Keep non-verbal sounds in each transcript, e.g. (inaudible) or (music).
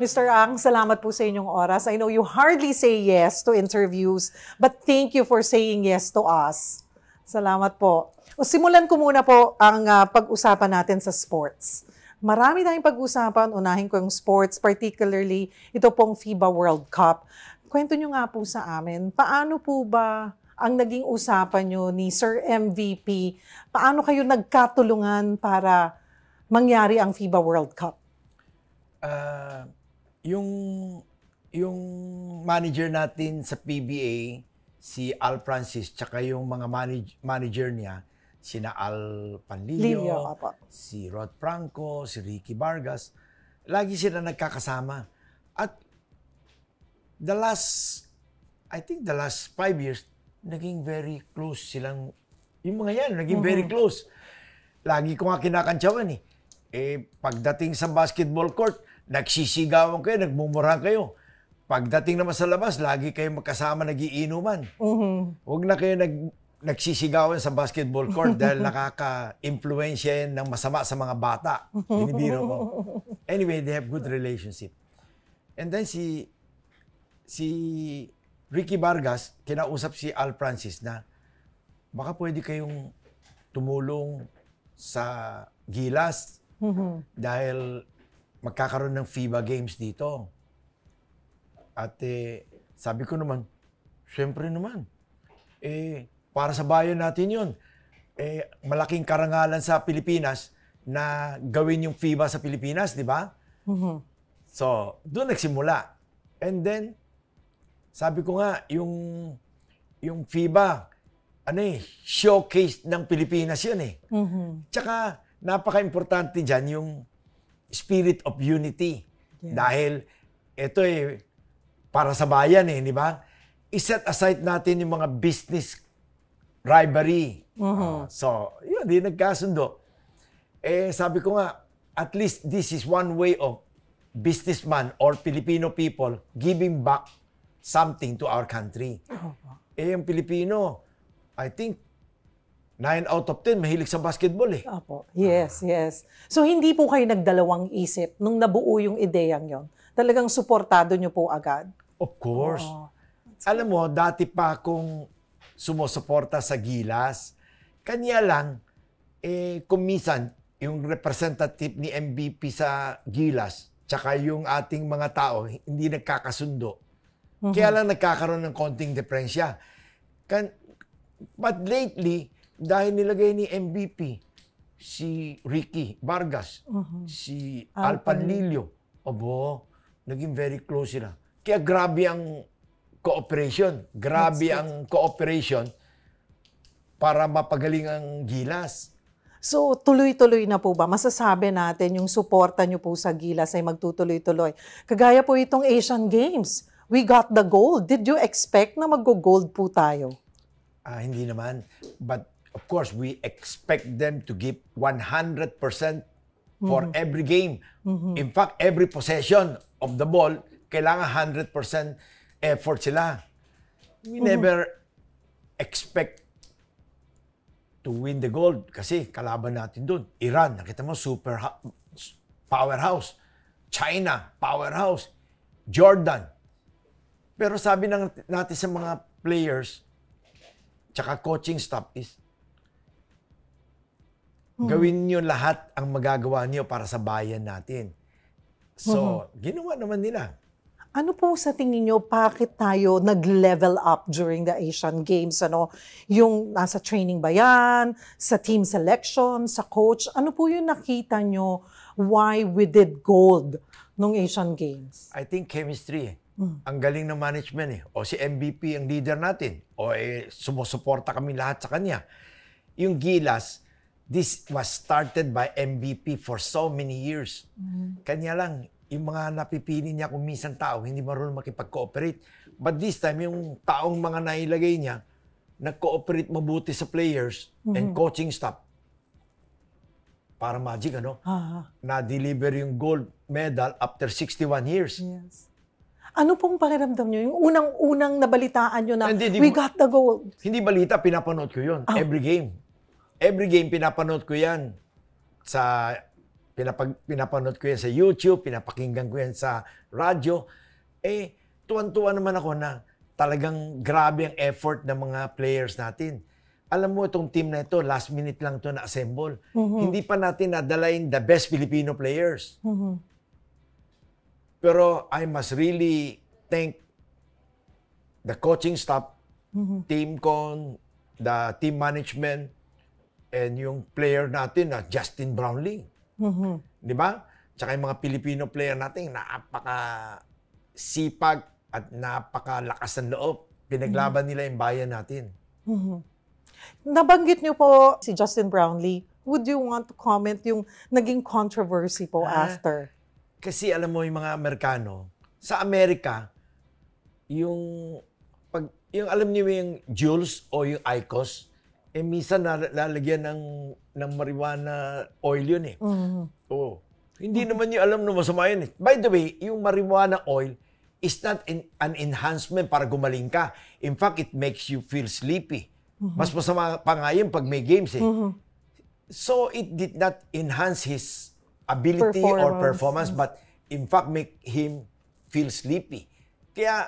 Mr. Ang, salamat po sa inyong oras. I know you hardly say yes to interviews, but thank you for saying yes to us. Salamat po. O simulan ko muna po ang uh, pag-usapan natin sa sports. Marami tayong pag-usapan. Unahin ko yung sports, particularly ito pong FIBA World Cup. Kwento nyo nga po sa amin, paano po ba ang naging usapan nyo ni Sir MVP? Paano kayo nagkatulungan para mangyari ang FIBA World Cup? Uh, yung yung manager natin sa PBA si Al Francis tsaka yung mga manage, manager niya sina Al Panlilio, si Rod Franco, si Ricky Vargas, lagi sila nagkakasama. At the last, I think the last five years, naging very close silang, yung mga yan, naging mm-hmm. very close. Lagi ko nga kinakantsawan eh. Eh, pagdating sa basketball court, nagsisigawan kayo, nagmumurahan kayo. Pagdating naman sa labas, lagi kayo magkasama nagiinuman. Mm-hmm. Huwag na kayo nag, nagsisigawan sa basketball court dahil (laughs) nakaka-influensya yan ng masama sa mga bata. Binibiro ko. Anyway, they have good relationship. And then si si Ricky Vargas, kinausap si Al Francis na baka pwede kayong tumulong sa Gilas mm-hmm. dahil magkakaroon ng FIBA Games dito. At eh, sabi ko naman, syempre naman, eh, para sa bayan natin yun. Eh, malaking karangalan sa Pilipinas na gawin yung FIBA sa Pilipinas, di ba? Mm-hmm. So, doon nagsimula. And then, sabi ko nga, yung, yung FIBA, ano eh, showcase ng Pilipinas yun eh. Mm-hmm. Tsaka, napaka-importante dyan yung spirit of unity. Yeah. Dahil ito eh, para sa bayan eh, di ba? I-set aside natin yung mga business rivalry. Uh-huh. Uh, so, yun, di nagkasundo. Eh, sabi ko nga, at least this is one way of businessman or Filipino people giving back something to our country. Uh-huh. Eh, yung Pilipino, I think 9 out of 10 mahilig sa basketball eh. Opo. Yes, ah. yes. So hindi po kayo nagdalawang isip nung nabuo yung ideyang yon. Talagang suportado nyo po agad? Of course. Oh. Alam mo, dati pa akong sumusuporta sa Gilas. Kanya lang, eh, kumisan, yung representative ni MVP sa Gilas, tsaka yung ating mga tao, hindi nagkakasundo. Mm-hmm. Kaya mhm. lang nagkakaroon ng konting deprensya. Kan- but lately, dahil nilagay ni MVP si Ricky Vargas, uh-huh. si ah, Al Panlilio. Obo, naging very close sila. Kaya grabe ang cooperation. Grabe That's ang cooperation para mapagaling ang Gilas. So, tuloy-tuloy na po ba? Masasabi natin yung suporta nyo po sa Gilas ay magtutuloy-tuloy. Kagaya po itong Asian Games. We got the gold. Did you expect na mag-gold po tayo? Ah, hindi naman. But Of course, we expect them to give 100% for mm-hmm. every game. Mm-hmm. In fact, every possession of the ball, kailangan 100% effort sila. We mm-hmm. never expect to win the gold kasi kalaban natin doon. Iran, nakita mo, super powerhouse. China, powerhouse. Jordan. Pero sabi ng, natin sa mga players, tsaka coaching staff is, Hmm. Gawin niyo lahat ang magagawa niyo para sa bayan natin. So, hmm. ginawa naman nila. Ano po sa tingin niyo bakit tayo nag-level up during the Asian Games? Ano, yung nasa training ba yan, sa team selection, sa coach? Ano po yung nakita niyo why we did gold nung Asian Games? I think chemistry. Mm. Ang galing ng management eh. O si MVP ang leader natin. O eh, sumusuporta kami lahat sa kanya. Yung Gilas, this was started by MVP for so many years. Mm-hmm. Kanya lang, yung mga napipili niya kung minsan tao, hindi marunong makipag-cooperate. But this time, yung taong mga nailagay niya, nag-cooperate mabuti sa players mm-hmm. and coaching staff. Para magic, ano? Aha. Na-deliver yung gold medal after 61 years. Yes. Ano pong pakiramdam nyo? Yung unang-unang nabalitaan nyo na, hindi, we got the gold. Hindi balita, pinapanood ko yun. Oh. Every game every game pinapanood ko yan sa pinapag, pinapanood ko yan sa YouTube, pinapakinggan ko yan sa radyo. Eh, tuwan-tuwa naman ako na talagang grabe ang effort ng mga players natin. Alam mo, itong team na ito, last minute lang to na-assemble. Mm-hmm. Hindi pa natin nadalain the best Filipino players. Mm-hmm. Pero I must really thank the coaching staff, mm-hmm. team con, the team management, and yung player natin na Justin Brownlee. Mm-hmm. Di ba? Tsaka yung mga Pilipino player natin, napaka sipag at napakalakas ng loob. Pinaglaban mm-hmm. nila yung bayan natin. Mm-hmm. Nabanggit niyo po si Justin Brownlee. Would you want to comment yung naging controversy po ah, after? Kasi alam mo yung mga Amerikano, sa Amerika, yung pag yung alam niyo yung Jules o yung Icos, eh, minsan lalagyan ng, ng marijuana oil yun eh. Mm-hmm. Oo. Hindi mm-hmm. naman niyo alam na masama yun eh. By the way, yung marijuana oil is not an, an enhancement para gumaling ka. In fact, it makes you feel sleepy. Mm-hmm. Mas masama pa nga yun pag may games eh. Mm-hmm. So, it did not enhance his ability performance. or performance, but in fact, make him feel sleepy. Kaya,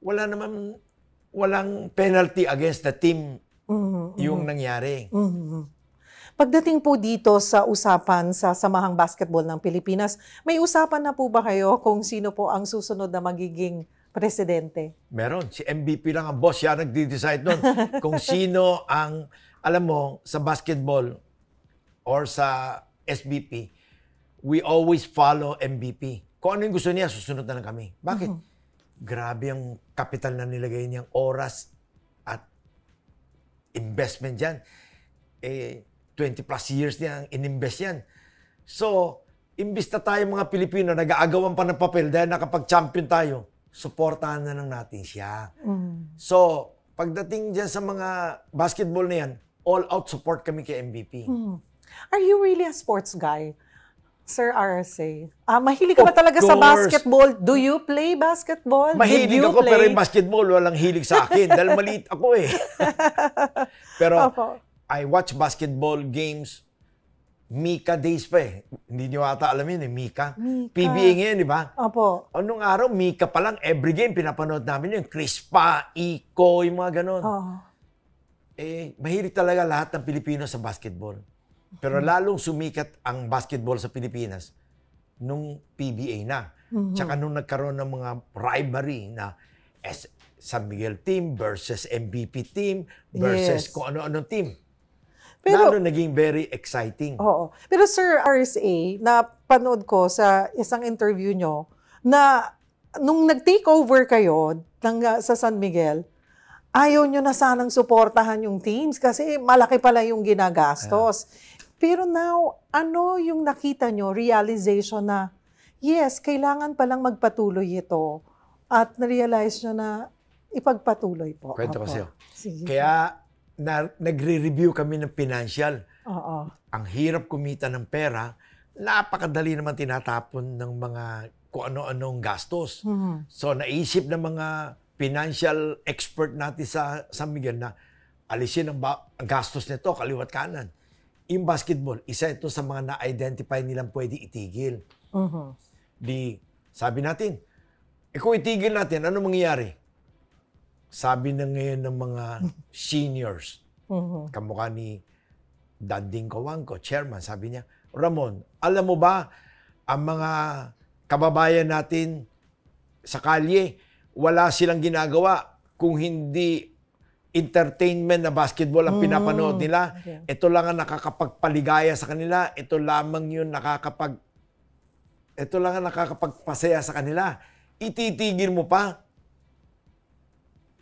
wala naman, walang penalty against the team mm-hmm. yung nangyari. Mm-hmm. Pagdating po dito sa usapan sa Samahang Basketball ng Pilipinas, may usapan na po ba kayo kung sino po ang susunod na magiging presidente? Meron. Si MVP lang ang boss. Siya nagde-decide nun (laughs) kung sino ang, alam mo, sa basketball or sa SBP, we always follow MVP. Kung ano yung gusto niya, susunod na lang kami. Bakit? Uh-huh. Grabe ang kapital na nilagay niyang oras, investment yan. Eh, 20 plus years niya ang in-invest yan. So, imbis na tayo mga Pilipino, nag-aagawan pa ng papel dahil nakapag-champion tayo, supportahan na lang natin siya. Mm. So, pagdating dyan sa mga basketball na yan, all-out support kami kay MVP. Mm. Are you really a sports guy? Sir RSA. Ah, mahilig ka ba talaga course. sa basketball? Do you play basketball? Mahilig ako play? pero yung basketball walang hilig sa akin dahil maliit ako eh. (laughs) pero Opo. I watch basketball games Mika days pa eh. Hindi niyo ata alam yun eh, Mika. Mika. PBA ngayon, di ba? Opo. Anong araw, Mika pa lang, every game pinapanood namin yun. Crispa, Iko, yung mga ganun. Oh. Eh, mahilig talaga lahat ng Pilipino sa basketball. Pero lalong sumikat ang basketball sa Pilipinas nung PBA na. Mm-hmm. Tsaka nung nagkaroon ng mga rivalry na S- San Miguel team versus MVP team versus yes. kung ano-ano team. Pero, Lalo naging very exciting. Oo. Pero Sir RSA, napanood ko sa isang interview nyo na nung nag-takeover kayo ng, uh, sa San Miguel, ayaw nyo na sanang suportahan yung teams kasi malaki pala yung ginagastos. Yeah. Pero now, ano yung nakita nyo, realization na, yes, kailangan palang magpatuloy ito. At na-realize nyo na ipagpatuloy po. Kwento ko sa'yo. Kaya na, nagre-review kami ng financial. Oo. Ang hirap kumita ng pera, napakadali naman tinatapon ng mga kung ano-anong gastos. Mm-hmm. So naisip ng mga financial expert natin sa San Miguel na alisin ang, ba- ang gastos nito kaliwat kanan yung basketball, isa ito sa mga na-identify nilang pwede itigil. Uh-huh. Di, sabi natin, eh kung itigil natin, ano mangyayari? Sabi na ngayon ng mga (laughs) seniors, uh-huh. kamukha ni Danding Kawangko, chairman, sabi niya, Ramon, alam mo ba, ang mga kababayan natin sa kalye, wala silang ginagawa kung hindi entertainment na basketball ang mm. pinapanood nila. Okay. Ito lang ang nakakapagpaligaya sa kanila. Ito lamang yun nakakapag... Ito lang ang nakakapagpasaya sa kanila. Ititigil mo pa.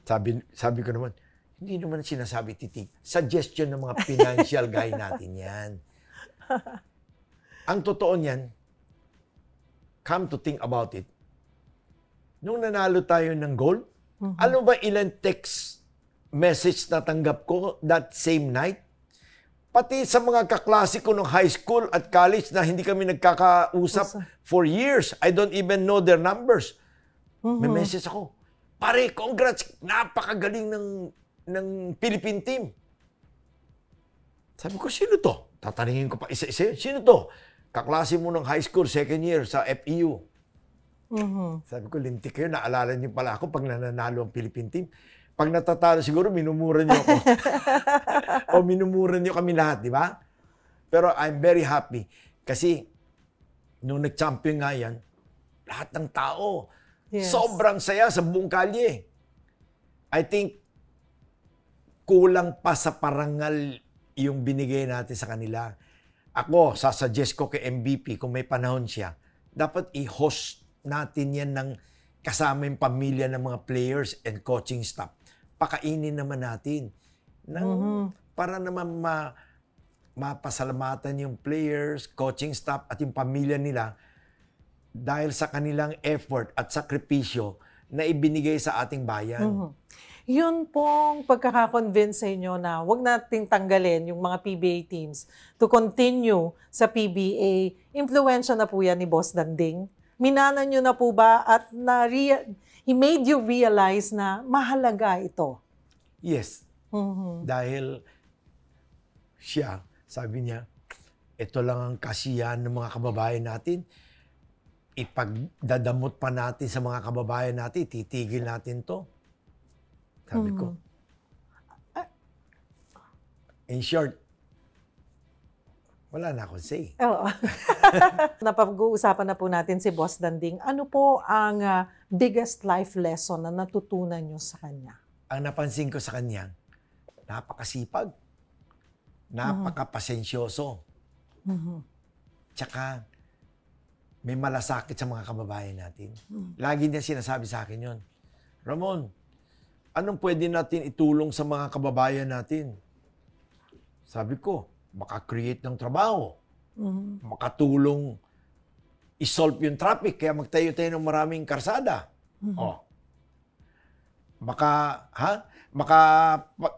Sabi, sabi ko naman, hindi naman sinasabi titig. Suggestion ng mga financial (laughs) guy natin yan. ang totoo niyan, come to think about it, nung nanalo tayo ng gold, mm-hmm. alam ba ilan texts message na tanggap ko that same night. Pati sa mga kaklase ko ng high school at college na hindi kami nagkakausap Usa. for years. I don't even know their numbers. Mm-hmm. May message ako. Pare, congrats! Napakagaling ng, ng Philippine team. Sabi ko, sino to? Tataningin ko pa isa-isa. Sino to? Kaklase mo ng high school, second year sa FEU. Mm-hmm. Sabi ko, lintik kayo. Naalala niyo pala ako pag nananalo ang Philippine team pag natatalo, siguro minumura niyo ako. (laughs) o minumura niyo kami lahat, di ba? Pero I'm very happy. Kasi, nung nag-champion nga yan, lahat ng tao, yes. sobrang saya sa buong kalye. I think, kulang pa sa parangal yung binigay natin sa kanila. Ako, sasuggest ko kay MVP, kung may panahon siya, dapat i-host natin yan ng kasama yung pamilya ng mga players and coaching staff pakainin naman natin. Nang, mm-hmm. Para naman ma, mapasalamatan yung players, coaching staff at yung pamilya nila dahil sa kanilang effort at sakripisyo na ibinigay sa ating bayan. Mm-hmm. Yun pong pagkakakonvince sa inyo na wag nating tanggalin yung mga PBA teams to continue sa PBA. Influensya na po yan ni Boss Danding. Minana nyo na po ba at na He made you realize na mahalaga ito. Yes. Mm-hmm. Dahil siya, sabi niya, ito lang ang kasiyahan ng mga kababayan natin. Ipagdadamot pa natin sa mga kababayan natin, titigil natin to. Sabi mm-hmm. ko. In short, wala na akong say. Oo. (laughs) Napag-uusapan na po natin si Boss Danding. Ano po ang uh, biggest life lesson na natutunan niyo sa kanya? Ang napansin ko sa kanya, napakasipag, napakapasensyoso, mm-hmm. tsaka may malasakit sa mga kababayan natin. Mm-hmm. Lagi niya sinasabi sa akin yon. Ramon, anong pwede natin itulong sa mga kababayan natin? Sabi ko, maka-create ng trabaho, mm-hmm. makatulong i-solve yung traffic. Kaya magtayo tayo ng maraming karsada. Mm-hmm. Oh. Maka, ha? Maka,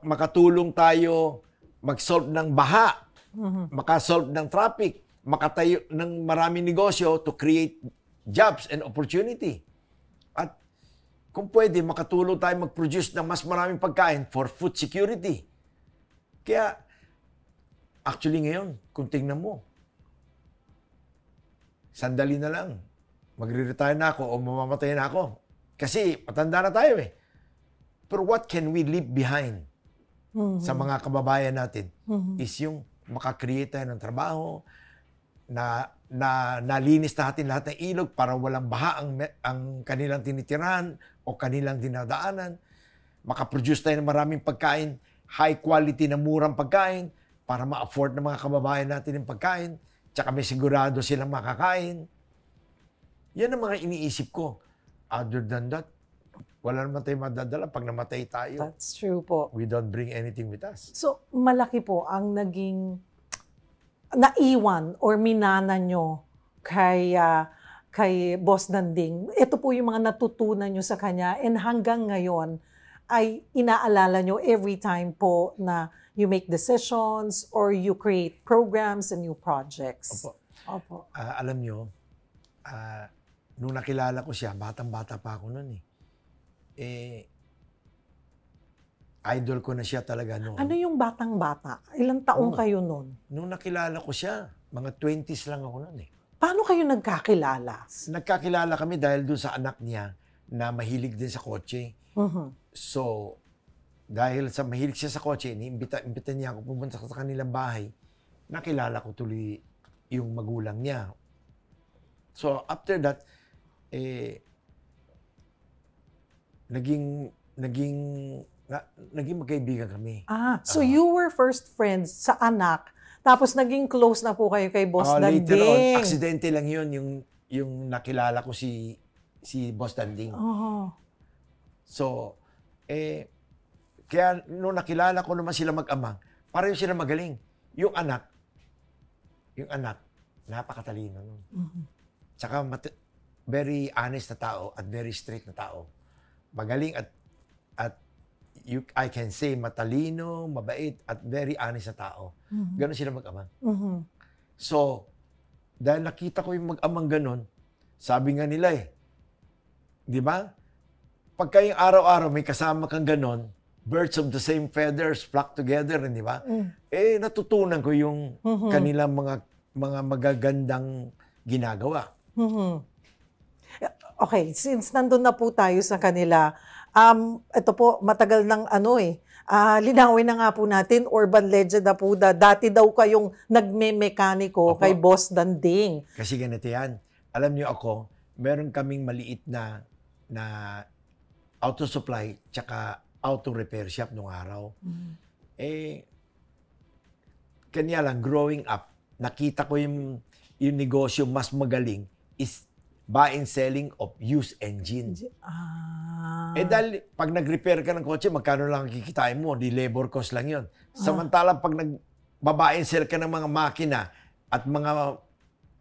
makatulong tayo mag-solve ng baha. Mm-hmm. Makasolve ng traffic. Makatayo ng maraming negosyo to create jobs and opportunity. At kung pwede, makatulong tayo mag-produce ng mas maraming pagkain for food security. Kaya, actually ngayon, kung tingnan mo, sandali na lang. Magre-retire na ako o mamamatay na ako. Kasi matanda na tayo eh. Pero what can we leave behind mm-hmm. sa mga kababayan natin mm-hmm. is yung makakreate tayo ng trabaho, na, na nalinis natin lahat ng ilog para walang baha ang, ang kanilang tinitirahan o kanilang dinadaanan. Makaproduce tayo ng maraming pagkain, high quality na murang pagkain para ma-afford ng mga kababayan natin yung pagkain. Tsaka may sigurado silang makakain. Yan ang mga iniisip ko. Other than that, wala naman tayong madadala pag namatay tayo. That's true po. We don't bring anything with us. So, malaki po ang naging naiwan or minana nyo kay, uh, kay Boss Danding. Ito po yung mga natutunan nyo sa kanya and hanggang ngayon ay inaalala nyo every time po na you make decisions or you create programs and new projects. Opo. Opo. Uh, alam nyo, uh, nung nakilala ko siya, batang-bata pa ako noon eh. Eh, idol ko na siya talaga noon. Ano yung batang-bata? Ilang taong Oo. kayo noon? Nung nakilala ko siya, mga 20s lang ako noon eh. Paano kayo nagkakilala? Nagkakilala kami dahil doon sa anak niya na mahilig din sa kotse. Uh-huh. So, dahil sa mahilig siya sa kotse, iniimbita imbita niya ako pumunta sa kanilang bahay. Nakilala ko tuloy yung magulang niya. So after that, eh, naging naging na, naging magkaibigan kami. Ah, so uh, you were first friends sa anak, tapos naging close na po kayo kay Boss uh, Danding. Later on, aksidente lang yun, yung, yung nakilala ko si si Boss Danding. Oh. So, eh, kaya nung nakilala ko naman sila mag-amang, pareho sila magaling. Yung anak, yung anak, napakatalino nun. Mm-hmm. Tsaka mat- very honest na tao at very straight na tao. Magaling at at you, I can say matalino, mabait at very honest na tao. Mm-hmm. Ganon sila mag-amang. Mm-hmm. So, dahil nakita ko yung mag-amang ganon, sabi nga nila eh, di ba? Pagka yung araw-araw may kasama kang ganon, birds of the same feathers flock together, hindi ba? Mm. Eh, natutunan ko yung mm-hmm. kanilang mga mga magagandang ginagawa. Mm-hmm. Okay, since nandun na po tayo sa kanila, um, ito po, matagal ng ano eh, uh, linawin na nga po natin, urban legend na po, da, dati daw kayong nagme-mekaniko Opo. kay Boss Danding. Kasi ganito yan. Alam niyo ako, meron kaming maliit na na auto supply tsaka auto repair shop nung araw. Mm-hmm. Eh, kanya lang, growing up, nakita ko yung, yung negosyo mas magaling is buying selling of used engines. Ah. Eh dahil pag nag-repair ka ng kotse, magkano lang kikitain mo? Di labor cost lang yun. Ah. Samantalang pag nag sell ka ng mga makina at mga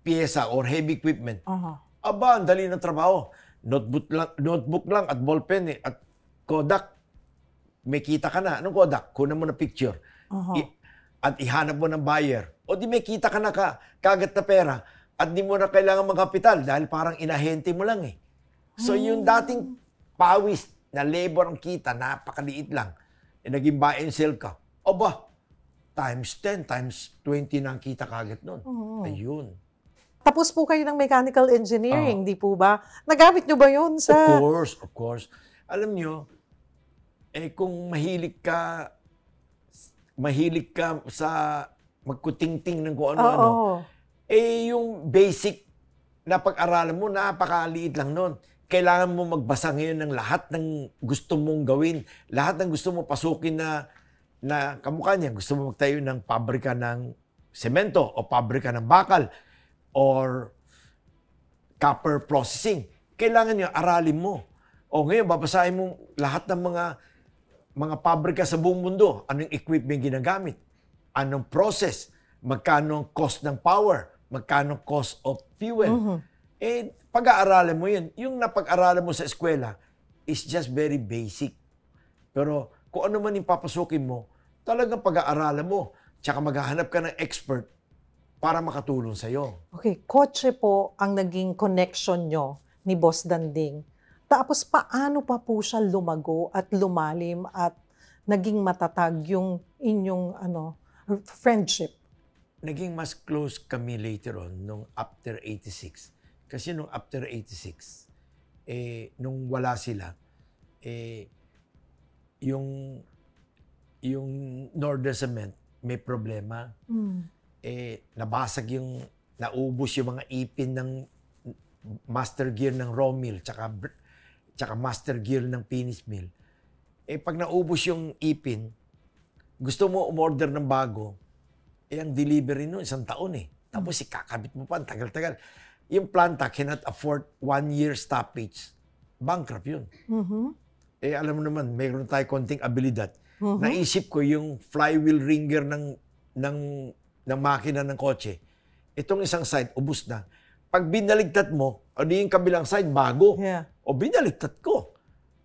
piyesa or heavy equipment, uh-huh. aba, ang dali ng trabaho. Notebook lang, notebook lang at ballpen eh, at Kodak may kita ka na. Anong kodak? Kunan mo na picture. Uh-huh. I- at ihanap mo ng buyer. O di may kita ka na ka, kagat na pera. At di mo na kailangan magkapital dahil parang inahente mo lang eh. So hmm. yung dating pawis na labor ang kita, napakaliit lang. E naging buy and sell ka. O ba, times 10, times 20 na ang kita kagat nun. Uh-huh. Ayun. Tapos po kayo ng mechanical engineering, uh-huh. di po ba? Nagamit nyo ba yun sa... Of course, of course. Alam nyo, eh kung mahilig ka mahilig ka sa magkutingting ng kung ano-ano, eh yung basic na pag-aralan mo, napakaliit lang noon. Kailangan mo magbasa ngayon ng lahat ng gusto mong gawin, lahat ng gusto mo pasukin na na kamukha niya. Gusto mo magtayo ng pabrika ng semento o pabrika ng bakal or copper processing. Kailangan niya aralin mo. O ngayon, babasahin mo lahat ng mga mga pabrika sa buong mundo, anong equipment ginagamit, anong process, magkano ang cost ng power, magkano ang cost of fuel. Mm-hmm. Eh, pag-aaralan mo yun. Yung napag-aralan mo sa eskwela is just very basic. Pero kung ano man yung papasukin mo, talagang pag-aaralan mo. Tsaka maghahanap ka ng expert para makatulong sa'yo. Okay, kotse po ang naging connection nyo ni Boss Danding tapos paano pa po siya lumago at lumalim at naging matatag yung inyong ano friendship? Naging mas close kami later on nung after 86. Kasi nung after 86, eh, nung wala sila, eh, yung yung Northern Cement may problema. Mm. Eh, nabasag yung, naubos yung mga ipin ng master gear ng raw mill tsaka tsaka master gear ng finish mill, eh pag naubos yung ipin, gusto mo umorder ng bago, eh ang delivery nun isang taon eh. Tapos hmm. ikakabit mo pa, tagal-tagal. Yung planta cannot afford one year stoppage. Bankrupt yun. Mm-hmm. Eh alam mo naman, mayroon tayo konting abilidad. Mm-hmm. Naisip ko yung flywheel ringer ng, ng, ng makina ng kotse. Itong isang side, ubus na pag binaligtad mo, ano yung kabilang side, bago. Yeah. O binaligtad ko.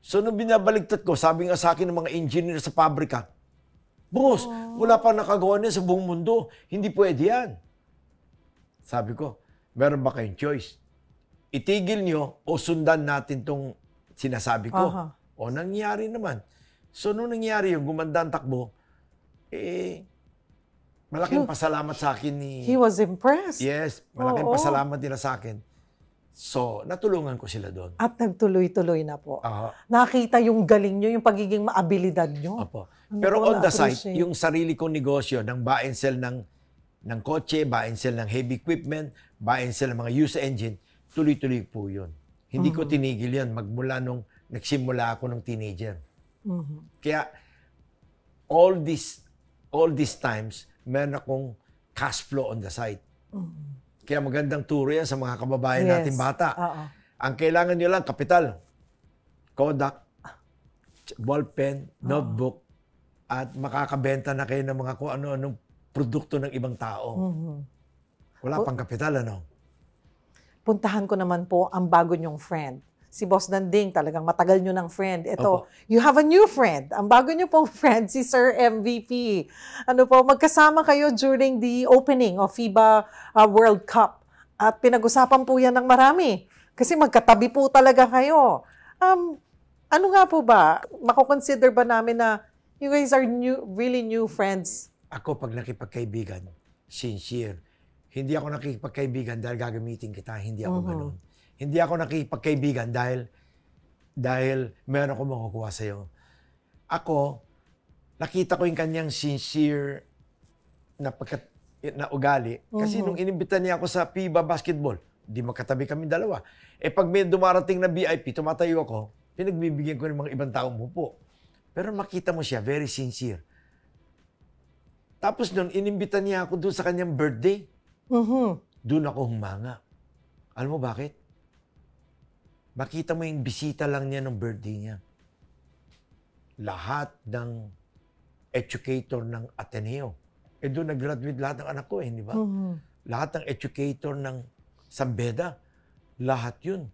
So nung binabaligtad ko, sabi nga sa akin ng mga engineer sa pabrika, Boss, oh. wala pa nakagawa niya sa buong mundo. Hindi pwede yan. Sabi ko, meron ba kayong choice? Itigil niyo o sundan natin tong sinasabi ko. Uh-huh. O nangyari naman. So nung nangyari yung gumanda ang takbo, eh, Malaking pasalamat sa akin ni... He was impressed. Yes, malaking Oo. pasalamat nila sa akin. So, natulungan ko sila doon. At nagtuloy-tuloy na po. Uh, Nakita yung galing nyo, yung pagiging maabilidad nyo. Opo. Ano Pero on the side, yung sarili kong negosyo ng buy and sell ng, ng kotse, buy and sell ng heavy equipment, buy and sell ng mga used engine, tuloy-tuloy po yun. Hindi mm-hmm. ko tinigil yun magmula nung nagsimula ako nung teenager. Mm-hmm. Kaya, all this all these times, meron akong cash flow on the side. Mm-hmm. Kaya magandang turo yan sa mga kababayan yes. natin bata. Uh-oh. Ang kailangan nyo lang, kapital, Kodak, ballpen, Uh-oh. notebook, at makakabenta na kayo ng mga kung ano-anong produkto ng ibang tao. Mm-hmm. Wala pang kapital, ano? Puntahan ko naman po ang bago niyong friend si Boss Nanding, talagang matagal nyo ng friend. Ito, Opo. you have a new friend. Ang bago nyo pong (laughs) friend, si Sir MVP. Ano po, magkasama kayo during the opening of FIBA uh, World Cup. At pinag-usapan po yan ng marami. Kasi magkatabi po talaga kayo. Um, ano nga po ba? Makoconsider ba namin na you guys are new, really new friends? Ako pag nakipagkaibigan, sincere. Hindi ako nakikipagkaibigan dahil gagamitin kita. Hindi ako uh-huh. ganun hindi ako nakipagkaibigan dahil dahil meron akong makukuha sa iyo. Ako, nakita ko yung kanyang sincere na pagkat na ugali. Kasi mhm. nung inimbita niya ako sa FIBA basketball, di makatabi kami dalawa. Eh pag may dumarating na VIP, tumatayo ako, pinagbibigyan ko ng mga ibang tao mo po. Pero makita mo siya, very sincere. Tapos noon, inimbita niya ako doon sa kanyang birthday. Mhm. Doon ako humanga. Alam mo bakit? Makita mo yung bisita lang niya nung birthday niya. Lahat ng educator ng Ateneo. Eh doon nag-graduate lahat ng anak ko eh, di ba? Mm-hmm. Lahat ng educator ng Sambeda. Lahat yun.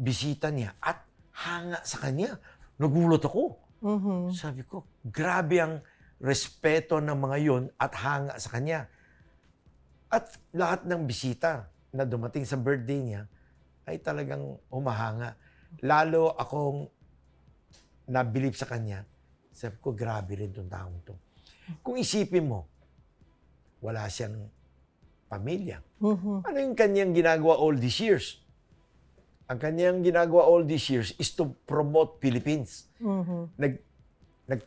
Bisita niya at hanga sa kanya. Nagulat ako. Mm-hmm. Sabi ko, grabe ang respeto ng mga yun at hanga sa kanya. At lahat ng bisita na dumating sa birthday niya, ay talagang humahanga. Lalo akong nabilib sa kanya. Sabi ko, grabe rin itong taong to. Kung isipin mo, wala siyang pamilya. Uh-huh. Ano yung kanyang ginagawa all these years? Ang kanyang ginagawa all these years is to promote Philippines. Uh-huh. Nag, nag,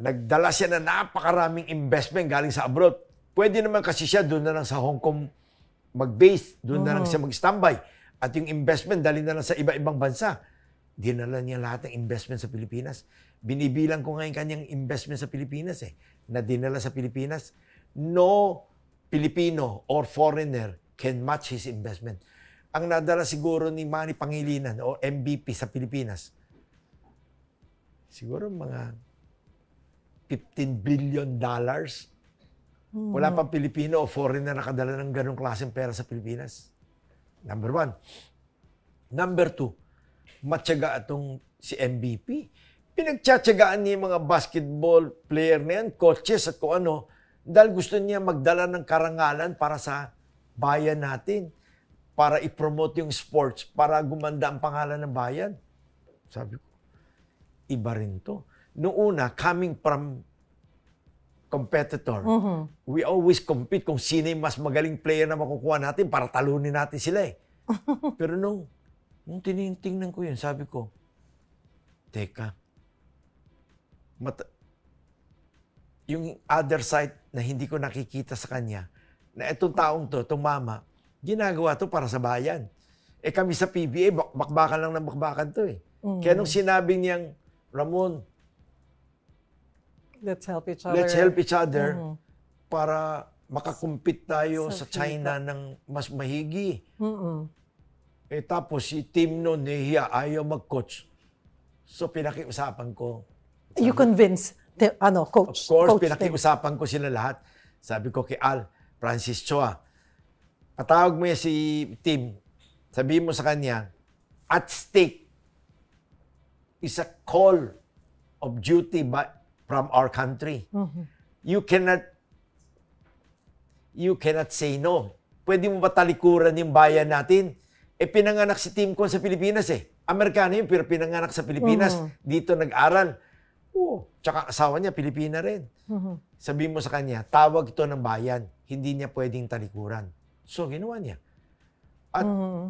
nagdala siya na napakaraming investment galing sa abroad. Pwede naman kasi siya doon na lang sa Hong Kong mag-base, doon na lang siya mag-standby. At yung investment, dali na lang sa iba-ibang bansa. Dinala niya lahat ng investment sa Pilipinas. Binibilang ko ngayon kanyang investment sa Pilipinas eh, na dinala sa Pilipinas. No Filipino or foreigner can match his investment. Ang nadala siguro ni Manny Pangilinan o MVP sa Pilipinas, siguro mga 15 billion dollars wala pang Pilipino o foreign na nakadala ng ganong klaseng pera sa Pilipinas. Number one. Number two, matyaga itong si MVP. Pinagtsatsagaan niya mga basketball player na yan, coaches at kung ano, dahil gusto niya magdala ng karangalan para sa bayan natin, para ipromote yung sports, para gumanda ang pangalan ng bayan. Sabi ko, iba rin to. Noong una, coming from competitor. Mm-hmm. We always compete kung sino yung mas magaling player na makukuha natin para talunin natin sila eh. (laughs) Pero no, nung tinitingnan ko yun, sabi ko, teka, mat- yung other side na hindi ko nakikita sa kanya, na itong taong to, itong mama, ginagawa to para sa bayan. Eh kami sa PBA, bak- bakbakan lang ng bakbakan to eh. Mm. Kaya mm-hmm. nung sinabing niyang, Ramon, Let's help each other. Let's help each other mm-hmm. para makakumpit tayo so, sa China that. ng mas mahigi. Mm-mm. Eh tapos si team noon niya eh, ayaw mag-coach. So pinakiusapan ko. Sabi, you convince the, ano, coach. Of course, coach pinakiusapan them. ko sila lahat. Sabi ko kay Al, Francis Choa, patawag mo yan si team. Sabi mo sa kanya, at stake is a call of duty by, from our country. Mm-hmm. You cannot you cannot say no. Pwede mo ba talikuran yung bayan natin? Eh, pinanganak si Tim Cohn sa Pilipinas eh. Amerikano yun, pero pinanganak sa Pilipinas. Mm-hmm. Dito nag-aral. Oh, Tsaka asawa niya, Pilipina rin. Mm-hmm. Sabihin mo sa kanya, tawag ito ng bayan. Hindi niya pwedeng talikuran. So, ginawa niya. At mm-hmm.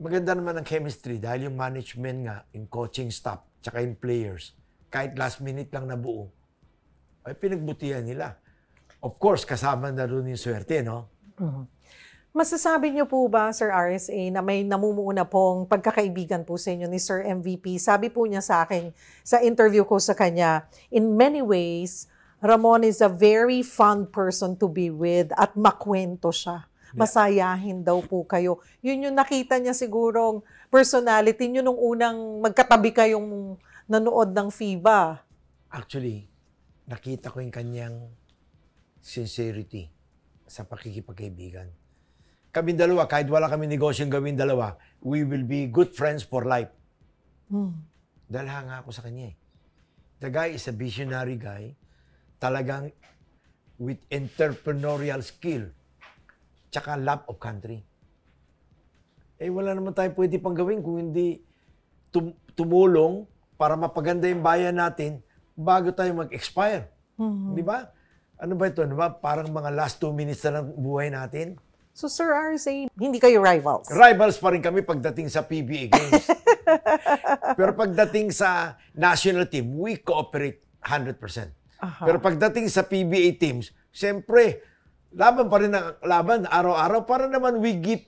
maganda naman ang chemistry dahil yung management nga, yung coaching staff, tsaka yung players, kahit last minute lang nabuo, ay pinagbutihan nila. Of course, kasama na rin yung swerte, no? Mm-hmm. Masasabi niyo po ba, Sir RSA, na may namumuuna pong pagkakaibigan po sa inyo ni Sir MVP? Sabi po niya sa akin, sa interview ko sa kanya, in many ways, Ramon is a very fun person to be with at makwento siya. Masayahin daw po kayo. Yun yung nakita niya sigurong personality niyo nung unang magkatabi kayong nanood ng FIBA. Actually, nakita ko yung kanyang sincerity sa pakikipagkaibigan. Kami dalawa, kahit wala kami negosyong gawin dalawa, we will be good friends for life. Hmm. Dahil hanga ako sa kanya eh. The guy is a visionary guy. Talagang with entrepreneurial skill. Tsaka love of country. Eh wala naman tayo pwede pang gawin kung hindi tum- tumulong para mapaganda yung bayan natin bago tayo mag-expire. Mm-hmm. Di ba? Ano ba ito? Ano ba? Parang mga last two minutes na lang buhay natin. So, Sir RC, hindi kayo rivals? Rivals pa rin kami pagdating sa PBA Games. (laughs) Pero pagdating sa national team, we cooperate 100%. Uh-huh. Pero pagdating sa PBA teams, siyempre, laban pa rin ang laban, araw-araw, para naman we give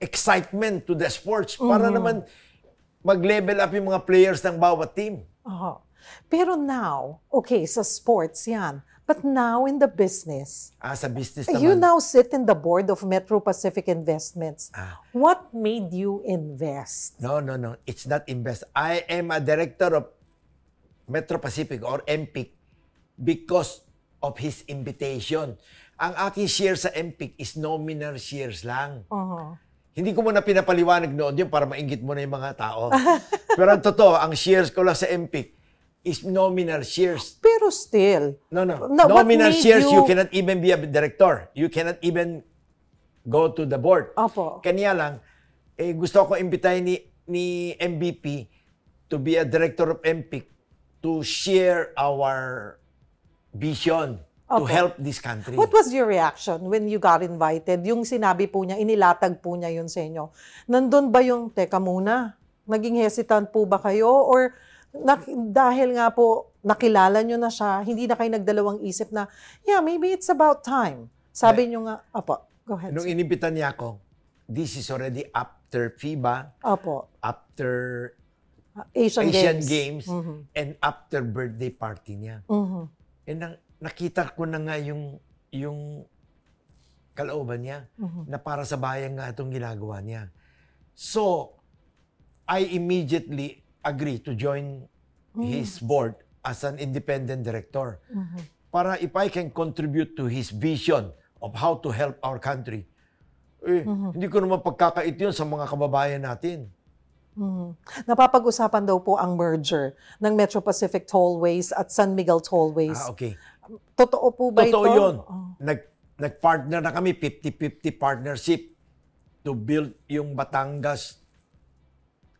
excitement to the sports, para mm-hmm. naman mag-level up yung mga players ng bawat team. Uh-huh. Pero now, okay, sa sports yan. But now in the business. Ah, sa business naman. You now sit in the board of Metro Pacific Investments. Ah. What made you invest? No, no, no. It's not invest. I am a director of Metro Pacific or MPIC because of his invitation. Ang aking share sa MPIC is nominal shares lang. Uh-huh. Hindi ko muna pinapaliwanag noon yun para mainggit mo na yung mga tao. (laughs) Pero ang totoo, ang shares ko lang sa MPIC, is nominal shares. Pero still. No, no. no nominal shares, you... you cannot even be a director. You cannot even go to the board. Opo. Kanya lang, eh, gusto ko imbitahin ni, ni MVP to be a director of MPIC to share our vision Opo. to help this country. What was your reaction when you got invited? Yung sinabi po niya, inilatag po niya yun sa inyo. Nandun ba yung, teka muna, naging hesitant po ba kayo? Or na, dahil nga po nakilala nyo na siya, hindi na kayo nagdalawang isip na, yeah, maybe it's about time. Sabi right. nyo nga, opo, go ahead. Nung inibitan niya ako, this is already after FIBA, opo. after Asian, Asian Games, Games mm-hmm. and after birthday party niya. Mm-hmm. And eh, ang, nakita ko na nga yung, yung kalooban niya mm-hmm. na para sa bayan nga itong ginagawa niya. So, I immediately agree to join mm. his board as an independent director mm-hmm. para if I can contribute to his vision of how to help our country. Eh, mm-hmm. Hindi ko naman pagkakait yun sa mga kababayan natin. Mm. Napapag-usapan daw po ang merger ng Metro Pacific Tollways at San Miguel Tollways. Ah, okay. Totoo po ba Totoo ito? Totoo yun. Oh. Nag, nag-partner na kami, 50-50 partnership to build yung Batangas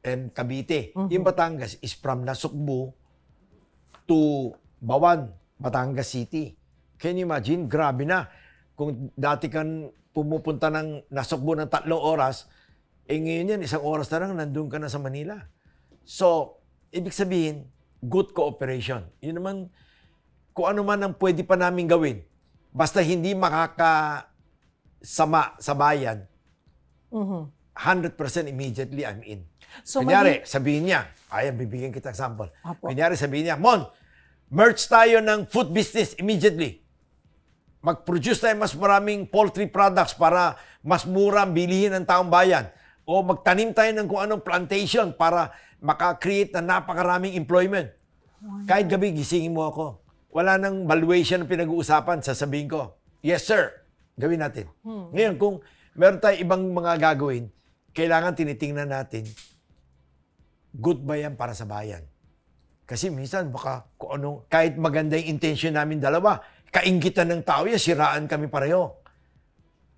and Cavite. Mm-hmm. Yung Batangas is from Nasugbu to Bawan, Batangas City. Can you imagine? Grabe na. Kung dati kan pumupunta ng Nasugbu ng tatlong oras, eh ngayon yan, isang oras na lang, nandun ka na sa Manila. So, ibig sabihin, good cooperation. Yun naman, kung ano man ang pwede pa namin gawin, basta hindi makakasama sa bayan, mm-hmm. 100% immediately I'm in. So, Kunyari, mali- sabihin niya, ayan, bibigyan kita example. Apo. Kunyari, sabihin niya, Mon, merch tayo ng food business immediately. Mag-produce tayo mas maraming poultry products para mas mura bilhin ng taong bayan. O magtanim tayo ng kung anong plantation para maka-create na napakaraming employment. Wow. Kahit gabi, gisingin mo ako. Wala nang valuation na pinag-uusapan, sasabihin ko, yes sir, gawin natin. Hmm. Ngayon, kung meron tayong ibang mga gagawin, kailangan tinitingnan natin good ba yan para sa bayan? Kasi minsan baka kung ano, kahit maganda yung intention namin dalawa, kaingitan ng tao yan, siraan kami pareho.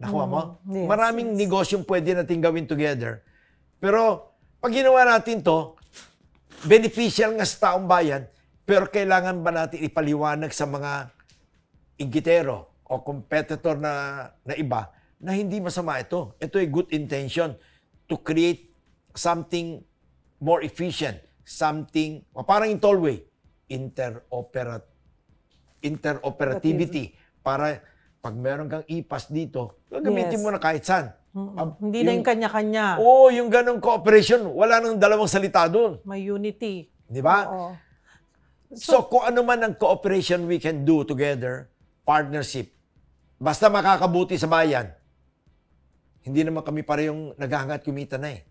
Nakuha mo? Mm, yes, Maraming yes. negosyong pwede natin gawin together. Pero pag ginawa natin to, beneficial nga sa taong bayan, pero kailangan ba natin ipaliwanag sa mga ingitero o competitor na, na iba na hindi masama ito. Ito ay good intention to create something more efficient, something, parang yung tollway, interoperat interoperativity. Para pag meron kang ipas dito, gagamitin yes. mo na kahit saan. Mm-hmm. Uh, Hindi yung, na yung kanya-kanya. Oo, oh, yung ganong cooperation, wala nang dalawang salita doon. May unity. Di ba? So, so, kung ano man ang cooperation we can do together, partnership, basta makakabuti sa bayan, hindi naman kami parehong naghahangat kumita na eh.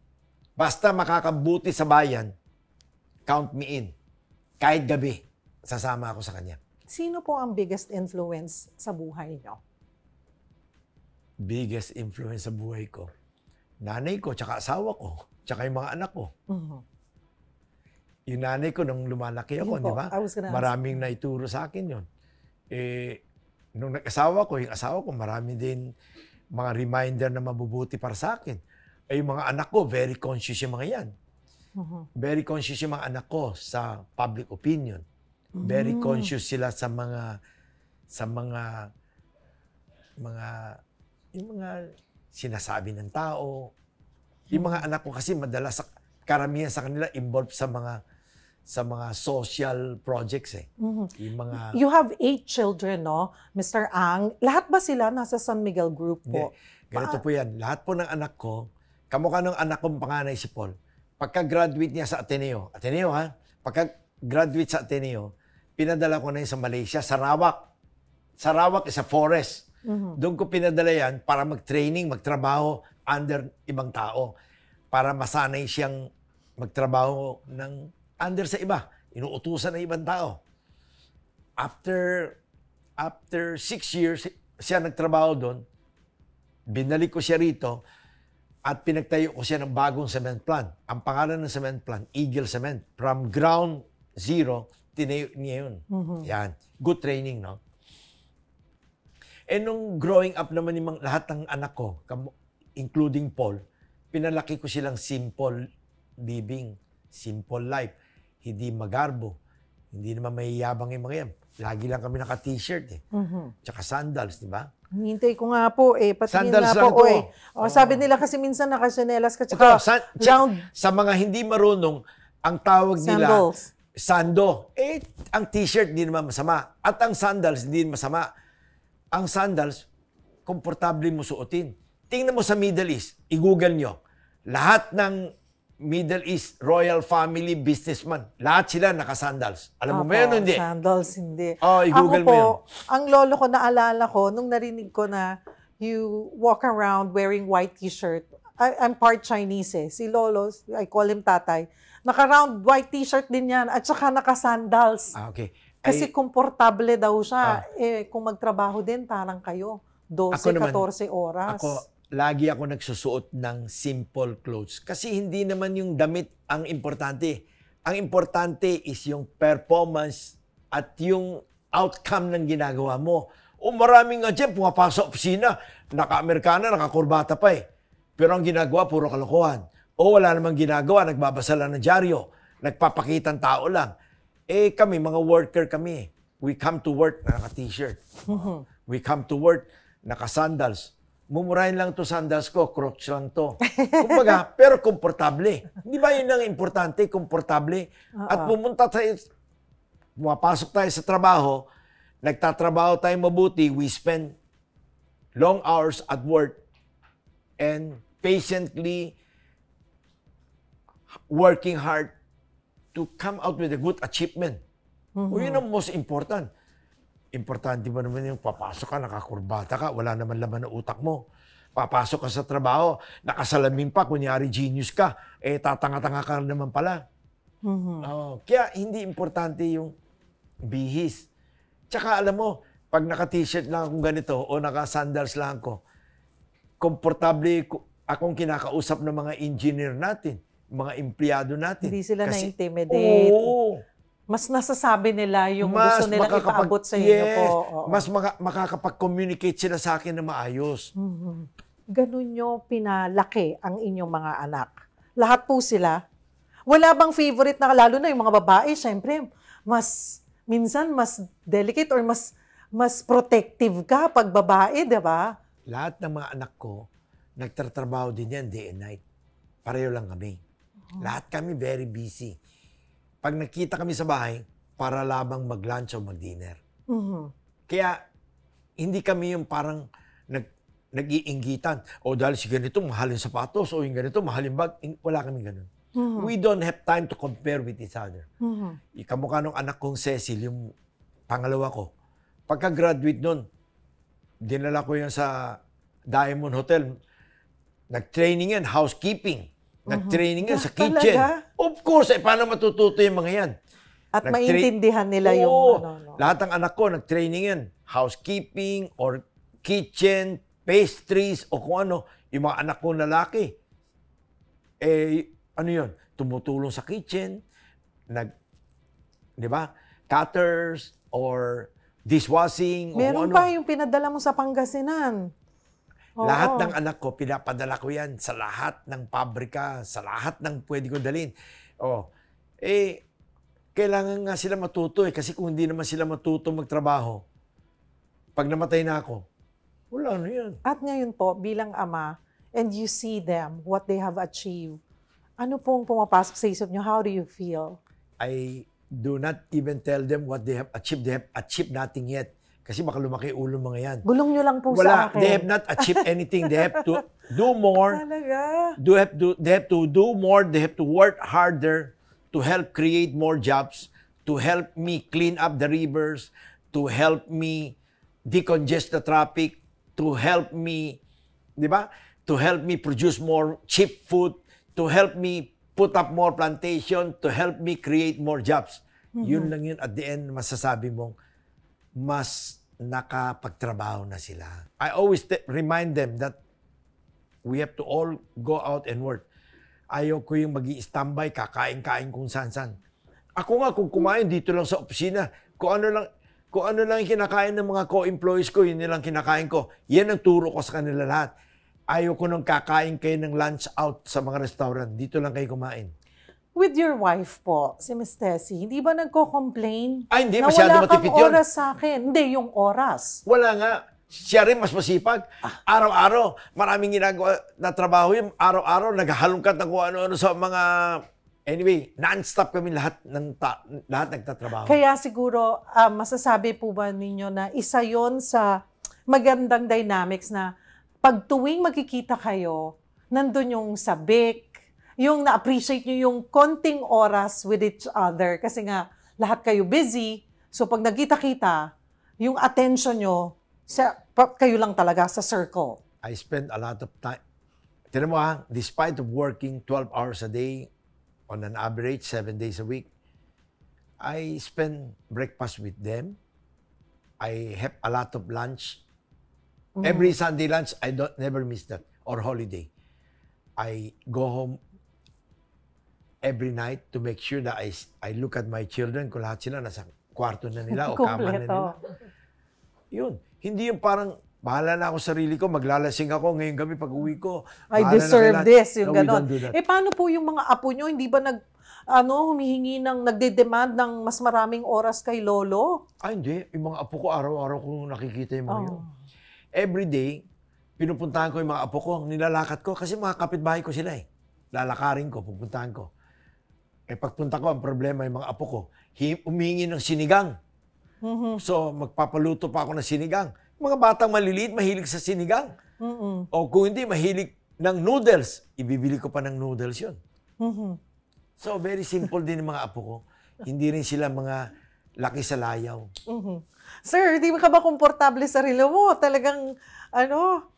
Basta makakabuti sa bayan, count me in. Kahit gabi, sasama ako sa kanya. Sino po ang biggest influence sa buhay niyo? Biggest influence sa buhay ko? Nanay ko, tsaka asawa ko, tsaka yung mga anak ko. Uh-huh. Yung nanay ko, nung lumalaki ako, di ba? Maraming naituro sa akin yon. Eh, nung nag-asawa ko, yung asawa ko, marami din mga reminder na mabubuti para sa akin ay eh, yung mga anak ko, very conscious yung mga yan. Uh-huh. Very conscious yung mga anak ko sa public opinion. Uh-huh. Very mm. conscious sila sa mga sa mga mga yung mga sinasabi ng tao. Yung mga mm. anak ko kasi madalas sa karamihan sa kanila involved sa mga sa mga social projects eh. Mm-hmm. Yung mga You have eight children, no? Mr. Ang, lahat ba sila nasa San Miguel group po? Hindi. Ganito pa- po 'yan. Lahat po ng anak ko Kamukha ng anak kong panganay si Paul. Pagka-graduate niya sa Ateneo, Ateneo ha, pagka-graduate sa Ateneo, pinadala ko na yun sa Malaysia, Sarawak. Sarawak is a forest. Mm-hmm. Doon ko pinadala yan para mag-training, magtrabaho under ibang tao. Para masanay siyang magtrabaho ng under sa iba. Inuutusan ng ibang tao. After after six years, siya nagtrabaho doon. Binalik ko siya rito at pinagtayo ko siya ng bagong cement plant. Ang pangalan ng cement plant, Eagle Cement. From ground zero, tinayo niya yun. Mm-hmm. Yan. Good training, no? Eh, nung growing up naman ni lahat ng anak ko, including Paul, pinalaki ko silang simple living, simple life. Hindi magarbo. Hindi naman mayayabang yung mga yan. Lagi lang kami naka-t-shirt eh. Mm-hmm. Tsaka sandals, di ba? Hintay ko nga po eh, patingin Sandals nga po. to. Eh. O, Oo. Sabi nila kasi minsan nakasyanelas ka tsaka sa, round sa mga hindi marunong, ang tawag nila, sandals. sando. Eh, ang t-shirt hindi naman masama. At ang sandals hindi masama. Ang sandals, komportable mo suotin. Tingnan mo sa Middle East, i-google nyo. Lahat ng Middle East, royal family, businessman. Lahat sila naka-sandals. Alam mo ba yun hindi? Sandals, hindi. Oh, i-google Ako mo yun. ang lolo ko naalala ko, nung narinig ko na you walk around wearing white t-shirt. I, I'm part Chinese eh. Si lolo, I call him tatay. Naka-round white t-shirt din yan at saka naka-sandals. Ah, okay. Kasi Ay, komportable daw siya. Ah. Eh, kung magtrabaho din, parang kayo. 12, naman, 14 oras. Ako, lagi ako nagsusuot ng simple clothes. Kasi hindi naman yung damit ang importante. Ang importante is yung performance at yung outcome ng ginagawa mo. O maraming nga dyan, pumapasok sa opisina, naka-Amerikana, naka-kurbata pa eh. Pero ang ginagawa, puro kalokohan. O wala namang ginagawa, nagbabasa lang ng dyaryo, nagpapakitang tao lang. Eh kami, mga worker kami, we come to work, naka-t-shirt. (laughs) We come to work, naka-sandals mumurahin lang to sandals ko, crocs lang to. Kumbaga, (laughs) pero komportable. Hindi ba yun ang importante, komportable? At pumunta tayo, pumapasok tayo sa trabaho, nagtatrabaho tayo mabuti, we spend long hours at work and patiently working hard to come out with a good achievement. Mm-hmm. O yun ang most important. Importante ba naman yung papasok ka, nakakurbata ka, wala naman laman ng utak mo. Papasok ka sa trabaho, nakasalamin pa, kunyari genius ka, eh tatanga-tanga ka naman pala. Mm-hmm. Oh, kaya hindi importante yung bihis. Tsaka alam mo, pag naka-t-shirt lang akong ganito o naka-sandals lang ako, komportable akong kinakausap ng mga engineer natin, mga empleyado natin. Hindi sila Kasi, na-intimidate. Oo mas nasasabi nila yung mas gusto nila ipaabot sa inyo yes, po. Oo. Mas maka- makakapag-communicate sila sa akin na maayos. Mm-hmm. Ganun nyo pinalaki ang inyong mga anak. Lahat po sila. Wala bang favorite na, lalo na yung mga babae, syempre, mas, minsan mas delicate or mas, mas protective ka pag babae, di ba? Lahat ng mga anak ko, nagtatrabaho din yan day and night. Pareho lang kami. Oh. Lahat kami very busy pag nakita kami sa bahay, para labang mag-lunch o mag-dinner. Mm-hmm. Kaya, hindi kami yung parang nag, nag-iingitan. O dahil si ganito, mahal yung sapatos. O yung ganito, mahal yung bag. Wala kami ganun. Mm-hmm. We don't have time to compare with each other. Mm-hmm. Kamukha nung anak kong Cecil, yung pangalawa ko. Pagka-graduate nun, dinala ko yan sa Diamond Hotel. Nag-training yan, housekeeping. Nag-training yan ah, sa kitchen. Of course, eh, paano matututo yung mga yan? At maintindihan nila yung Oo, ano. No? Lahat ng anak ko nag-training yan. Housekeeping or kitchen, pastries o kung ano. Yung mga anak ko lalaki. Eh, ano yun? Tumutulong sa kitchen. Nag, di ba? Cutters or dishwashing. Meron o ano. pa yung pinadala mo sa Pangasinan. Lahat ng anak ko, pinapadala ko yan sa lahat ng pabrika, sa lahat ng pwede ko dalhin. Oh, eh, kailangan nga sila matuto eh. Kasi kung hindi naman sila matuto magtrabaho, pag namatay na ako, wala na yan. At ngayon po, bilang ama, and you see them, what they have achieved, ano pong pumapasok sa isip nyo? How do you feel? I do not even tell them what they have achieved. They have achieved nothing yet. Kasi baka lumaki ulo mga yan. Gulong nyo lang po Wala, sa akin. They have not achieved anything. They have to do more. Talaga? They have to, they have to do more. They have to work harder to help create more jobs, to help me clean up the rivers, to help me decongest the traffic, to help me, di ba? To help me produce more cheap food, to help me put up more plantation, to help me create more jobs. Mm-hmm. Yun lang yun at the end masasabi mong mas nakapagtrabaho na sila. I always remind them that we have to all go out and work. Ayaw ko yung mag standby kakain-kain kung saan-saan. Ako nga, kung kumain dito lang sa opisina, kung ano lang, kung ano lang yung kinakain ng mga co-employees ko, yun lang kinakain ko. Yan ang turo ko sa kanila lahat. Ayaw ko nang kakain kayo ng lunch out sa mga restaurant. Dito lang kayo kumain with your wife po, si Miss Tessie, hindi ba nagko-complain? Ay, ah, hindi. Na wala kang matipid yun. sa akin. Hindi, yung oras. Wala nga. Siya rin mas masipag. Ah. Araw-araw, maraming ginagawa na trabaho yun. Araw-araw, naghahalungkat na kung ano-ano sa mga... Anyway, non-stop kami lahat ng ta- lahat nagtatrabaho. Kaya siguro, ah, masasabi po ba ninyo na isa yon sa magandang dynamics na pag tuwing magkikita kayo, nandun yung sabik, yung na-appreciate nyo yung konting oras with each other kasi nga lahat kayo busy. So pag nagkita-kita, yung attention nyo, sa, kayo lang talaga sa circle. I spend a lot of time. Tinan mo ha, despite of working 12 hours a day, on an average, 7 days a week, I spend breakfast with them. I have a lot of lunch. Mm. Every Sunday lunch, I don't never miss that. Or holiday. I go home every night to make sure that I, I look at my children kung lahat sila nasa kwarto na nila o kama na nila. Yun. Hindi yung parang, bahala na ako sarili ko, maglalasing ako ngayong gabi pag uwi ko. I deserve this, yung no, ganon. Do eh paano po yung mga apo nyo, hindi ba nag, ano, humihingi ng, nagde-demand ng mas maraming oras kay lolo? Ay, hindi. Yung mga apo ko, araw-araw ko nakikita yung mga oh. yun. Every day, pinupuntahan ko yung mga apo ko, nilalakad ko, kasi mga kapitbahay ko sila eh. Lalakarin ko, pupuntahan ko. Eh pagpunta ko, ang problema yung mga apo ko, umingi ng sinigang. Mm-hmm. So magpapaluto pa ako ng sinigang. Mga batang maliliit, mahilig sa sinigang. Mm-hmm. O kung hindi, mahilig ng noodles. Ibibili ko pa ng noodles yun. Mm-hmm. So very simple din yung mga apo ko. Hindi rin sila mga laki sa layaw. Mm-hmm. Sir, hindi ka ba komportable sa sarili mo? Talagang, ano?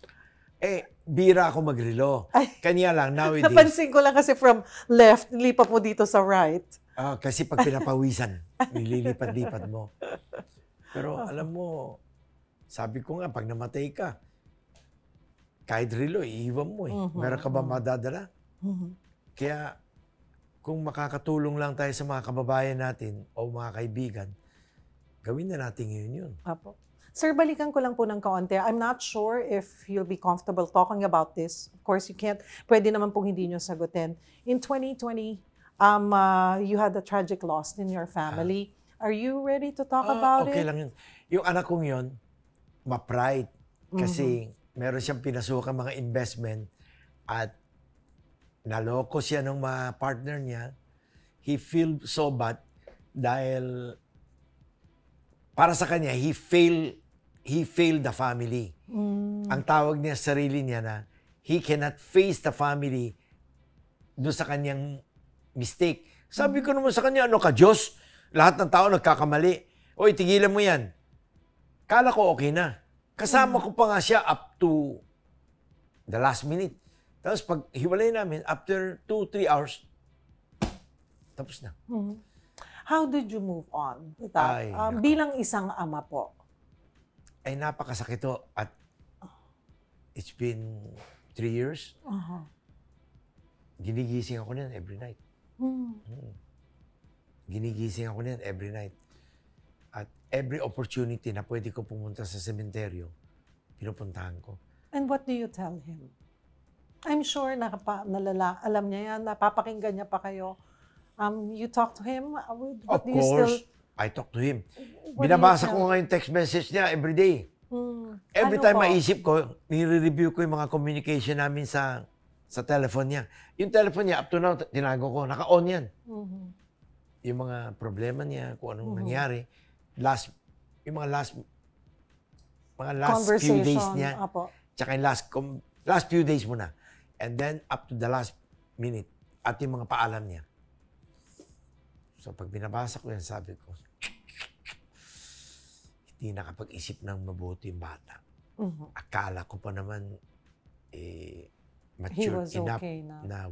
Eh, bira ako magrelo. Kanya lang, nowadays. Napansin ko lang kasi from left, nilipat mo dito sa right. Ah, kasi pag pinapawisan, (laughs) nililipat-lipat mo. Pero alam mo, sabi ko nga, pag namatay ka, kahit relo, iiwan mo eh. Mm-hmm. Meron ka ba madadala? Mm-hmm. Kaya, kung makakatulong lang tayo sa mga kababayan natin o mga kaibigan, gawin na natin yun yun. Apo. Sir, balikan ko lang po ng kaunti. I'm not sure if you'll be comfortable talking about this. Of course, you can't. Pwede naman pong hindi nyo sagutin. In 2020, um, uh, you had a tragic loss in your family. Ah. Are you ready to talk ah, about okay it? Okay lang yun. Yung anak kong yun, ma-pride. Kasi mm-hmm. meron siyang pinasukan mga investment at naloko siya ng mga partner niya. He feel so bad dahil para sa kanya, he failed he failed the family. Mm. Ang tawag niya sa sarili niya na he cannot face the family do sa kanyang mistake. Sabi ko naman sa kanya, ano ka, Diyos? Lahat ng tao nagkakamali. O, itigilan mo yan. Kala ko okay na. Kasama ko pa nga siya up to the last minute. Tapos pag hiwalay namin, after 2-3 hours, tapos na. mm How did you move on Ay, um, bilang isang ama po, ay napakasakit to at it's been three years. Uh-huh. Ginigising ako niyan every night. Mm. Hmm. Ginigising ako niyan every night. At every opportunity na pwede ko pumunta sa sementeryo, pinupuntahan ko. And what do you tell him? I'm sure nakapa, nalala, alam niya yan, napapakinggan niya pa kayo. Um, you talk to him? Uh, what of do you course. Still I talk to him. What Binabasa ko nga yung text message niya every day. Hmm. Every ano time po? maisip ko, nire-review ko yung mga communication namin sa sa telephone niya. Yung telephone niya, up to now, tinago ko, naka-on yan. Mm-hmm. Yung mga problema niya, kung anong mm-hmm. nangyari. Last, yung mga last, mga last few days niya. Apo. Tsaka yung last, last few days muna. And then, up to the last minute, at yung mga paalam niya. So pag binabasa ko yan, sabi ko, hindi nakapag-isip ng mabuti yung bata. Mm-hmm. Akala ko pa naman, eh, mature enough okay na. na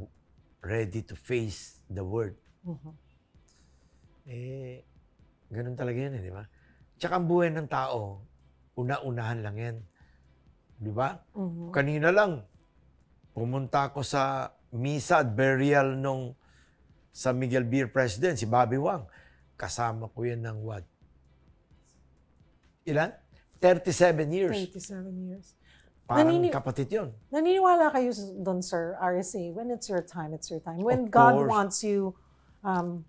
ready to face the world. Mm-hmm. Eh, ganun talaga yan eh, di ba? Tsaka ang buhay ng tao, una-unahan lang yan. Di ba? Mm-hmm. Kanina lang, pumunta ako sa misa at burial nung sa Miguel Beer President, si Bobby Wang. Kasama ko yan ng what? Ilan? 37 years. 37 years. Parang Nanini- kapatid yun. Naniniwala kayo doon, sir, RSA, when it's your time, it's your time. When of God course. wants you... Um,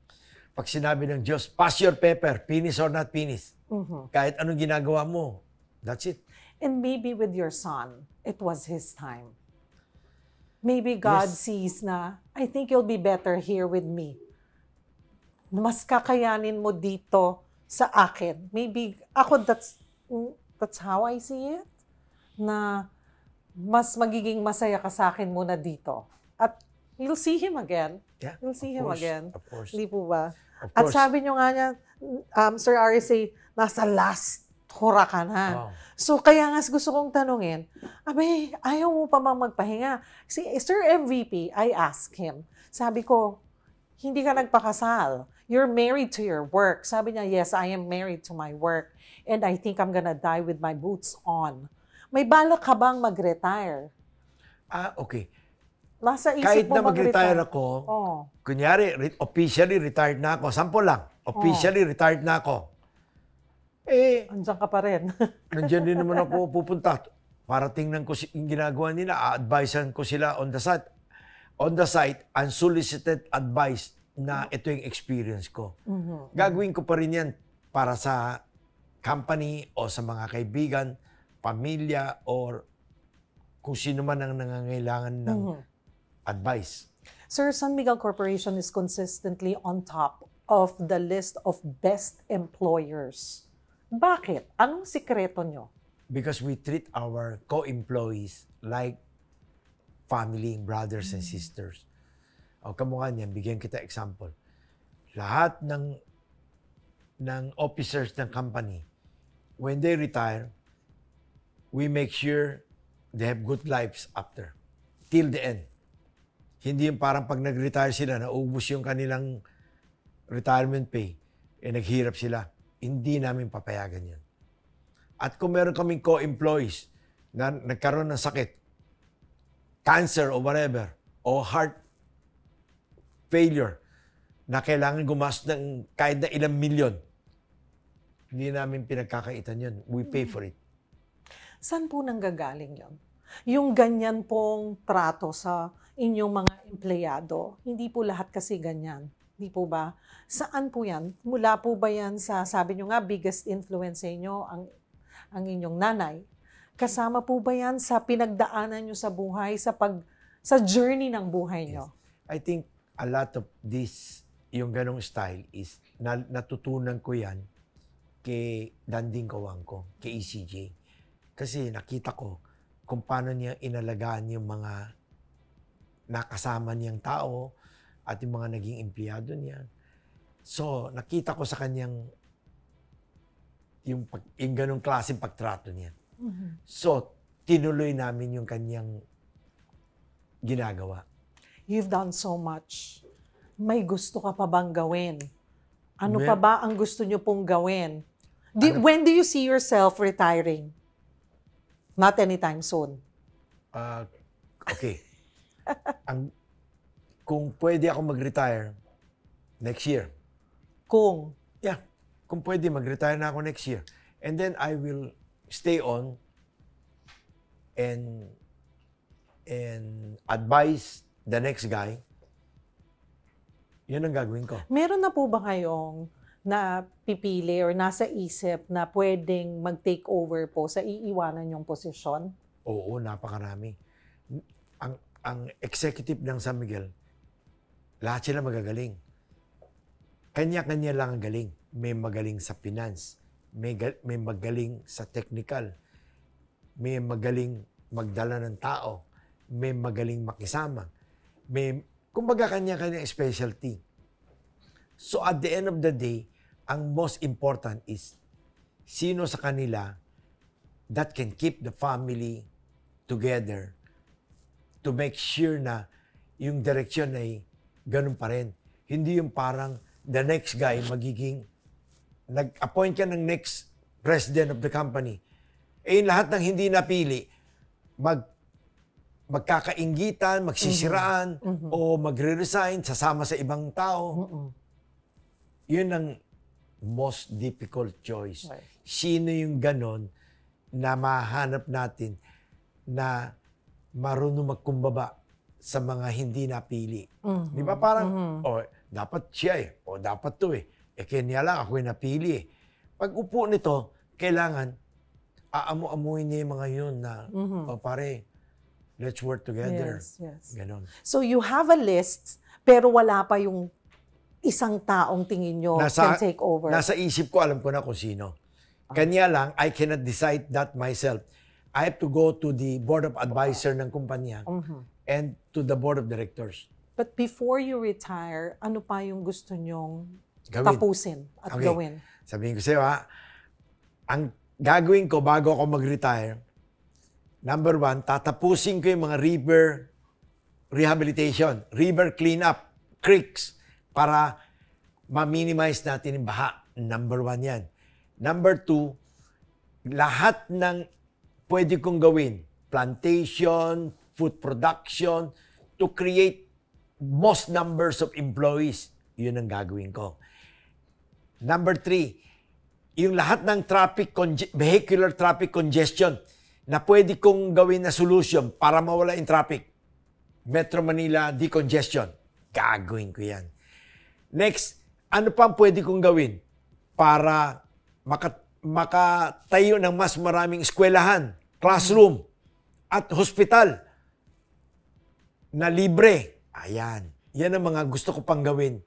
Pag sinabi ng Diyos, pass your paper, penis or not penis. Mm-hmm. Kahit anong ginagawa mo, that's it. And maybe with your son, it was his time maybe God yes. sees na, I think you'll be better here with me. Mas kakayanin mo dito sa akin. Maybe, ako, that's, mm, that's how I see it. Na, mas magiging masaya ka sa akin muna dito. At you'll see him again. Yeah, you'll see him course, again. Of course. Hindi po ba? Of course. At sabi nyo nga niya, um, Sir RSA, nasa last hura ka na. Wow. So, kaya nga gusto kong tanungin, abe, ayaw mo pa mang magpahinga. Si Sir MVP, I ask him, sabi ko, hindi ka nagpakasal. You're married to your work. Sabi niya, yes, I am married to my work. And I think I'm gonna die with my boots on. May balak ka bang mag-retire? Ah, okay. Nasa isip Kahit mo na mag-retire ako, oh. kunyari, re- officially retired na ako, sample lang, officially oh. retired na ako, eh, Andiyan ka pa rin. (laughs) nandiyan din naman ako pupunta para tingnan ko si- yung ginagawa nila. A-advisean ko sila on the site. On the site, unsolicited advice na ito yung experience ko. Mhm. Gagawin ko pa rin yan para sa company o sa mga kaibigan, pamilya, or kung sino man ang nangangailangan ng mhm. advice. Sir, San Miguel Corporation is consistently on top of the list of best employers bakit? Anong sikreto nyo? Because we treat our co-employees like family, brothers and mm. sisters. O kamukha niyan, bigyan kita example. Lahat ng ng officers ng company, when they retire, we make sure they have good lives after. Till the end. Hindi yung parang pag nag-retire sila, naubos yung kanilang retirement pay, eh naghirap sila hindi namin papayagan yan. At kung meron kaming co-employees na nagkaroon ng sakit, cancer or whatever, o heart failure, na kailangan gumas ng kahit na ilang milyon, hindi namin pinagkakaitan yun. We pay for it. San po nanggagaling yon? Yung ganyan pong trato sa inyong mga empleyado, hindi po lahat kasi ganyan. Di po ba? Saan po yan? Mula po ba yan sa, sabi nyo nga, biggest influence sa inyo, ang, ang inyong nanay? Kasama po ba yan sa pinagdaanan nyo sa buhay, sa pag sa journey ng buhay nyo? Yes. I think a lot of this, yung ganong style is, na, natutunan ko yan kay Danding Kawangko, kay ECJ. Kasi nakita ko kung paano niya inalagaan yung mga nakasama niyang tao, at yung mga naging empleyado niya. So, nakita ko sa kanyang yung, pag, yung ganong klaseng pagtrato niya. Mm-hmm. So, tinuloy namin yung kanyang ginagawa. You've done so much. May gusto ka pa bang gawin? Ano well, pa ba ang gusto niyo pong gawin? Do, ano, when do you see yourself retiring? Not anytime soon. Uh, okay. (laughs) ang kung pwede ako mag-retire next year. Kung? Yeah. Kung pwede, mag-retire na ako next year. And then I will stay on and and advise the next guy. Yan ang gagawin ko. Meron na po ba kayong na pipili or nasa isip na pwedeng mag-take over po sa iiwanan yung posisyon? Oo, napakarami. Ang, ang executive ng San Miguel, lahat sila magagaling. Kanya-kanya lang ang galing. May magaling sa finance, may, may magaling sa technical, may magaling magdala ng tao, may magaling makisama, may, kumbaga kanya-kanya specialty. So at the end of the day, ang most important is sino sa kanila that can keep the family together to make sure na yung direction ay ganun pa rin. Hindi yung parang the next guy magiging nag-appoint ka ng next president of the company. Eh, lahat ng hindi napili, mag magkakaingitan, magsisiraan, mm-hmm. mm-hmm. o magre-resign, sasama sa ibang tao. Mm-hmm. Yun ang most difficult choice. Right. Sino yung ganon na mahanap natin na marunong magkumbaba sa mga hindi napili. Mm-hmm. Di ba parang, mm-hmm. oh, dapat siya eh, o oh, dapat to eh. Eh kaya lang, ako yung napili eh. Pag upo nito, kailangan aamo-amuin niya yung mga yun na, mm-hmm. oh pare, let's work together. Yes, yes. Ganon. So you have a list, pero wala pa yung isang taong tingin nyo nasa, can take over. Nasa isip ko, alam ko na kung sino. Ah. Kanya lang, I cannot decide that myself. I have to go to the board of advisor okay. ng kumpanya. Mm-hmm and to the board of directors. But before you retire, ano pa yung gusto nyong gawin. tapusin at okay. gawin? Sabihin ko sa'yo ha, ah, ang gagawin ko bago ako mag-retire, number one, tatapusin ko yung mga river rehabilitation, river cleanup, creeks, para ma-minimize natin yung baha. Number one yan. Number two, lahat ng pwede kong gawin, plantation, food production, to create most numbers of employees. Yun ang gagawin ko. Number three, yung lahat ng traffic vehicular traffic congestion na pwede kong gawin na solution para mawala yung traffic. Metro Manila decongestion. Gagawin ko yan. Next, ano pa ang pwede kong gawin para maka, makatayo ng mas maraming eskwelahan, classroom, at hospital na libre. Ayan. Yan ang mga gusto ko pang gawin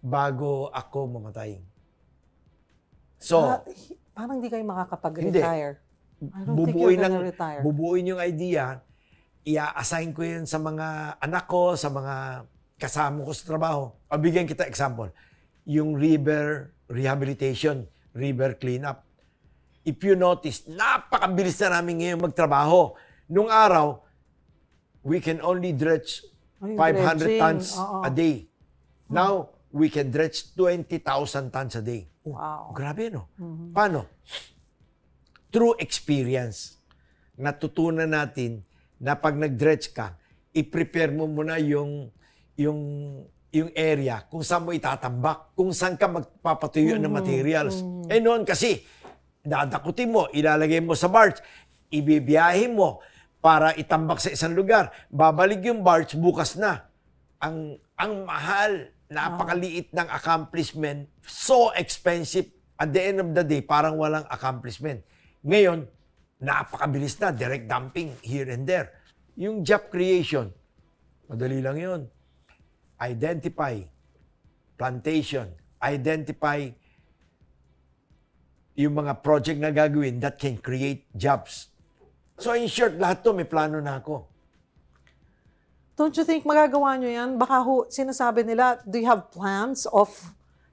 bago ako mamatay. So, uh, parang hindi kayo makakapag-retire. Hindi. Bubuoy ng, retire. bubuoy yung idea. Ia-assign ko yun sa mga anak ko, sa mga kasama ko sa trabaho. O bigyan kita example. Yung river rehabilitation, river cleanup. If you notice, napakabilis na namin ngayon magtrabaho. Nung araw, we can only dredge Ay, 500 dredging. tons Oo. a day. Now, we can dredge 20,000 tons a day. Oh, wow. Grabe, no? Mm-hmm. Paano? Through experience, natutunan natin na pag nag-dredge ka, i-prepare mo muna yung yung yung area kung saan mo itatambak, kung saan ka magpapatuyo ng mm-hmm. materials. Mm-hmm. Eh noon kasi, dadakutin mo, ilalagay mo sa barge, ibibiyahin mo, para itambak sa isang lugar. Babalik yung barge bukas na. Ang ang mahal, napakaliit ng accomplishment, so expensive. At the end of the day, parang walang accomplishment. Ngayon, napakabilis na, direct dumping here and there. Yung job creation, madali lang yun. Identify plantation, identify yung mga project na gagawin that can create jobs So in short, lahat to may plano na ako. Don't you think magagawa nyo yan? Baka ho, sinasabi nila, do you have plans of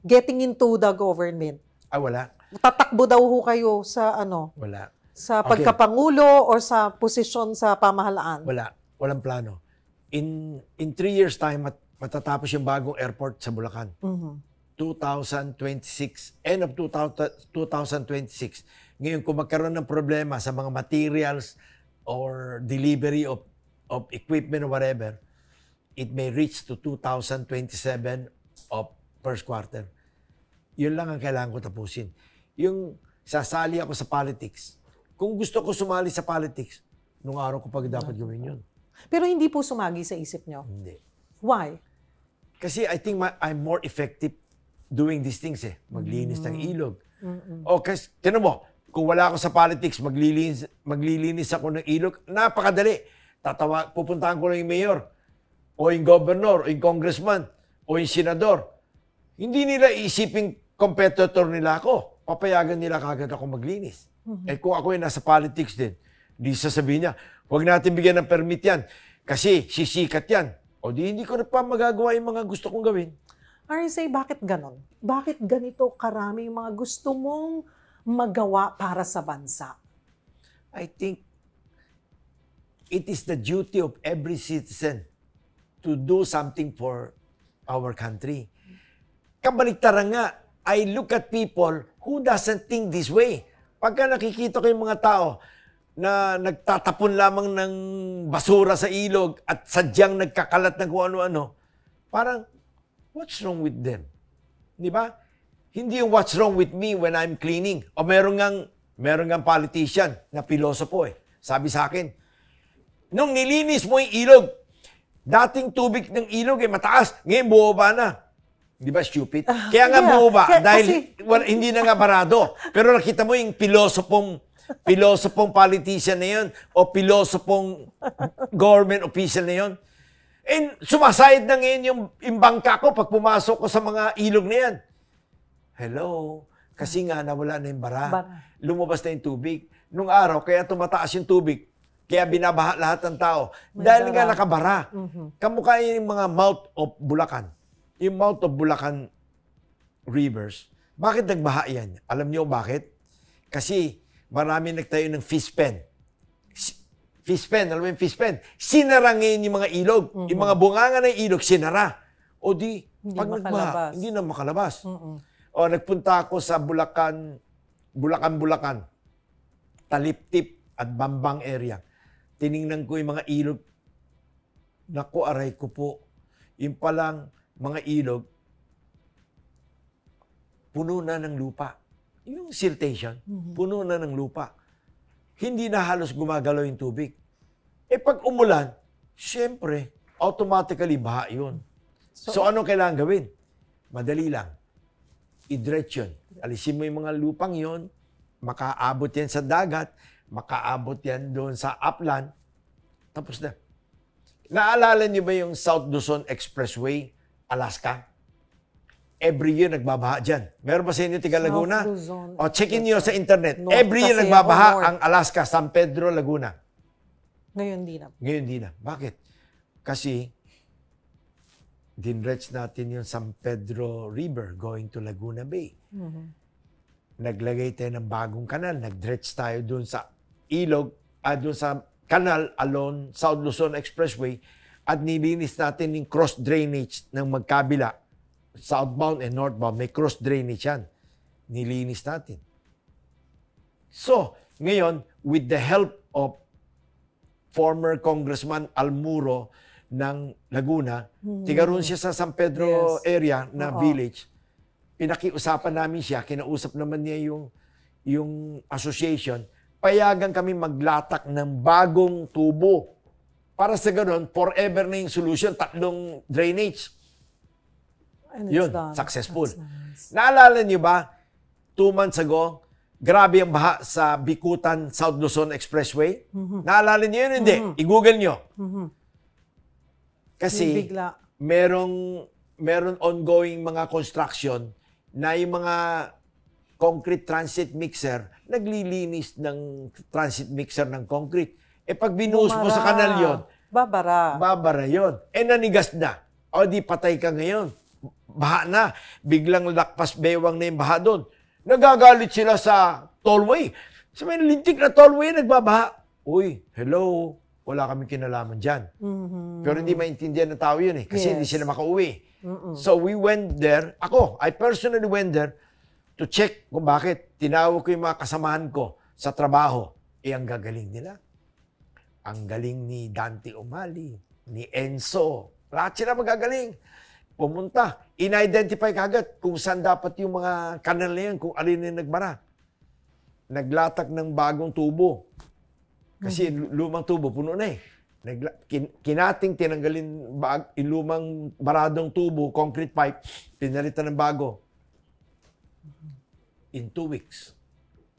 getting into the government? Ah, wala. Tatakbo daw ho kayo sa ano? Wala. Sa pagkapangulo okay. or sa posisyon sa pamahalaan? Wala. Walang plano. In in three years time, mat matatapos yung bagong airport sa Bulacan. Mm-hmm. 2026, end of 2000, 2026 ngayon, kung magkaroon ng problema sa mga materials or delivery of, of equipment or whatever, it may reach to 2027 of first quarter. Yun lang ang kailangan ko tapusin. Yung sasali ako sa politics, kung gusto ko sumali sa politics, nung araw ko pag dapat gawin yun. Pero hindi po sumagi sa isip nyo? Hindi. Why? Kasi I think my, I'm more effective doing these things eh. Maglinis mm. ng ilog. Mm-mm. O kasi, tinan mo, kung wala ako sa politics, maglilinis, maglilinis ako ng ilog. Napakadali. Tatawa, pupuntahan ko lang yung mayor, o yung governor, o yung congressman, o yung senador. Hindi nila iisipin competitor nila ako. Papayagan nila kagad ako maglinis. Mm-hmm. Eh kung ako ay nasa politics din, di sasabihin niya, huwag natin bigyan ng permit yan kasi sisikat yan. O di hindi ko na pa magagawa yung mga gusto kong gawin. RSA, bakit ganon? Bakit ganito karami yung mga gusto mong magawa para sa bansa? I think it is the duty of every citizen to do something for our country. Kabaliktara nga, I look at people who doesn't think this way. Pagka nakikita ko yung mga tao na nagtatapon lamang ng basura sa ilog at sadyang nagkakalat ng kung ano-ano, parang, what's wrong with them? Di ba? Hindi yung what's wrong with me when I'm cleaning. O meron ngang, meron ngang politician na pilosopo eh. Sabi sa akin, nung nilinis mo yung ilog, dating tubig ng ilog eh mataas, ngayon bubaba na. Di ba stupid? Uh, Kaya nga yeah. bumaba dahil kasi... well, hindi na nga barado. Pero nakita mo yung pilosopong pilosopong politician na yun o pilosopong government official na yun. And sumasayad na ngayon yung, yung bangka ko pag pumasok ko sa mga ilog na yan. Hello? Ah. Kasi nga nawala na yung bara. Bara. Lumabas na yung tubig. Nung araw, kaya tumataas yung tubig. Kaya mm-hmm. binabaha lahat ng tao. May dahil bara. nga nakabara. Mm-hmm. Kamukha yung mga mouth of Bulacan. Yung mouth of Bulacan rivers. Bakit nagbaha yan? Alam niyo bakit? Kasi marami nagtayo ng fish pen. Fish pen, alam mo yung fish pen? Sinara ngayon yung mga ilog. Mm-hmm. Yung mga bunganga ng ilog, sinara. O di, hindi pag nagbaha, hindi na makalabas. Mm-hmm. O, nagpunta ako sa Bulacan, Bulacan, Bulacan, Taliptip at Bambang area. Tiningnan ko yung mga ilog. Naku, aray ko po. Yung palang mga ilog, puno na ng lupa. Yung siltation, mm-hmm. puno na ng lupa. Hindi na halos gumagalaw yung tubig. Eh pag umulan, syempre, automatically baha yun. So, so ano kailangan gawin? Madali lang i-dredge yun. Alisin mo yung mga lupang yon, makaabot yan sa dagat, makaabot yan doon sa upland, tapos na. Naalala niyo ba yung South Luzon Expressway, Alaska? Every year nagbabaha dyan. Meron ba sa inyo tiga Laguna? O checkin niyo sa internet. North Every year nagbabaha ang Alaska, San Pedro, Laguna. Ngayon di na. Ngayon di na. Bakit? Kasi dinretch natin yung San Pedro River going to Laguna Bay. Mm-hmm. Naglagay tayo ng bagong kanal. Nagdretch tayo doon sa ilog, ah, doon sa kanal along South Luzon Expressway at nilinis natin yung cross drainage ng magkabila. Southbound and northbound, may cross drainage yan. Nilinis natin. So, ngayon, with the help of former Congressman Almuro, ng Laguna. Hmm. Tiga siya sa San Pedro yes. area na Oo. village. Pinakiusapan namin siya, kinausap naman niya yung yung association. Payagan kami maglatak ng bagong tubo. Para sa ganun, forever na yung solution, tatlong drainage. And Yun, successful. Nice. Naalala niyo ba, two months ago, grabe ang baha sa Bikutan South Luzon Expressway? Mm-hmm. Naalala niyo yun? Hindi. Mm-hmm. I-google niyo. Mm-hmm. Kasi bigla. merong meron ongoing mga construction na yung mga concrete transit mixer, naglilinis ng transit mixer ng concrete. E pag binuhos mo sa kanal yon, babara. Babara yon. E nanigas na. O di patay ka ngayon. Baha na. Biglang lakpas bewang na yung baha doon. Nagagalit sila sa tollway. Sa may lintik na tollway, nagbabaha. Uy, hello wala kaming kinalaman dyan. Mm-hmm. Pero hindi maintindihan ng tao yun eh, kasi yes. hindi sila makauwi. Mm-mm. So we went there. Ako, I personally went there to check kung bakit. Tinawag ko yung mga kasamahan ko sa trabaho. Eh, ang gagaling nila. Ang galing ni Dante Umali, ni Enzo. Lahat sila magagaling. Pumunta. In-identify kagad kung saan dapat yung mga kanal na yan, kung alin na nagbara. Naglatak ng bagong tubo kasi mm-hmm. lumang tubo, puno na eh. Nagla- kin- kinating tinanggalin bag, yung lumang baradong tubo, concrete pipe, pinalitan ng bago. Mm-hmm. In two weeks,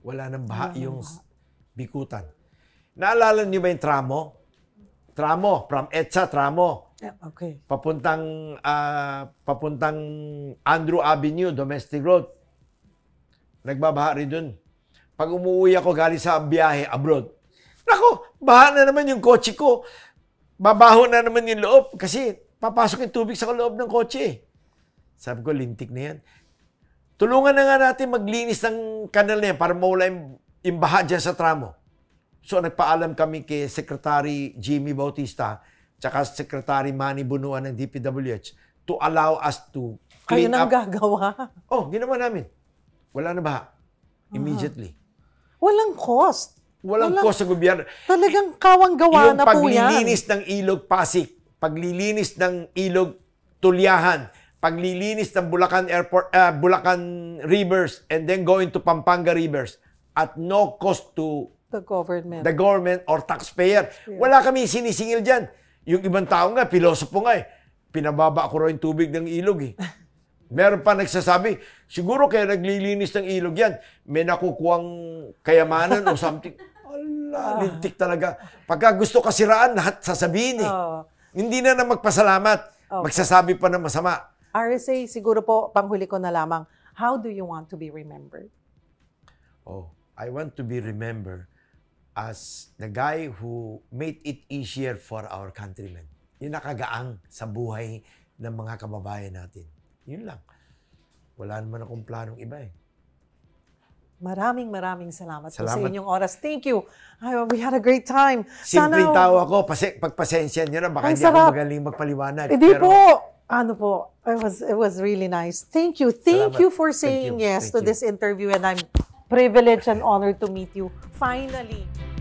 wala nang baha Wala yung baha. bikutan. Naalala niyo ba yung tramo? Tramo, from Etsa, tramo. Okay. Papuntang, ah, papuntang Andrew Avenue, domestic road. Nagbabaha rin dun. Pag umuwi ako galing sa biyahe abroad, Nako, baha na naman yung kotse ko. Babaho na naman yung loob kasi papasok yung tubig sa loob ng kotse. Sabi ko, lintik na yan. Tulungan na nga natin maglinis ng kanal na yan para mawala yung, yung baha dyan sa tramo. So, nagpaalam kami kay Secretary Jimmy Bautista tsaka Secretary Manny Bunuan ng DPWH to allow us to clean Kayo nang up. gagawa. Oh, ginawa namin. Wala na baha. Immediately. Ah. Walang cost. Walang, Walang cost sa gobyerno. Talagang kawang gawa yung na po yan. paglilinis ng ilog Pasig, paglilinis ng ilog Tulyahan, paglilinis ng Bulacan Airport, uh, Bulacan Rivers, and then going to Pampanga Rivers at no cost to the government, the government or taxpayer. Yeah. Wala kami sinisingil dyan. Yung ibang tao nga, pilosopo nga eh. Pinababa ko raw yung tubig ng ilog eh. (laughs) Meron pa nagsasabi, siguro kaya naglilinis ng ilog yan, may nakukuhang kayamanan o something. Wala. Ah, talaga. Pagka gusto kasiraan, lahat sasabihin eh. Oo. Hindi na na magpasalamat. Okay. Magsasabi pa ng masama. RSA, siguro po, panghuli ko na lamang, how do you want to be remembered? Oh, I want to be remembered as the guy who made it easier for our countrymen. Yung nakagaang sa buhay ng mga kababayan natin. Yun lang. Wala naman akong planong iba eh. Maraming maraming salamat, salamat. po sa inyong oras. Thank you. I, we had a great time. Sana, Simpleng tao ako. Pasi, pagpasensya nyo na. Baka hindi ako magaling magpaliwanag. Hindi po. Ano po. It was, it was really nice. Thank you. Thank salamat. you for saying you. yes Thank to you. this interview and I'm privileged and honored to meet you. Finally.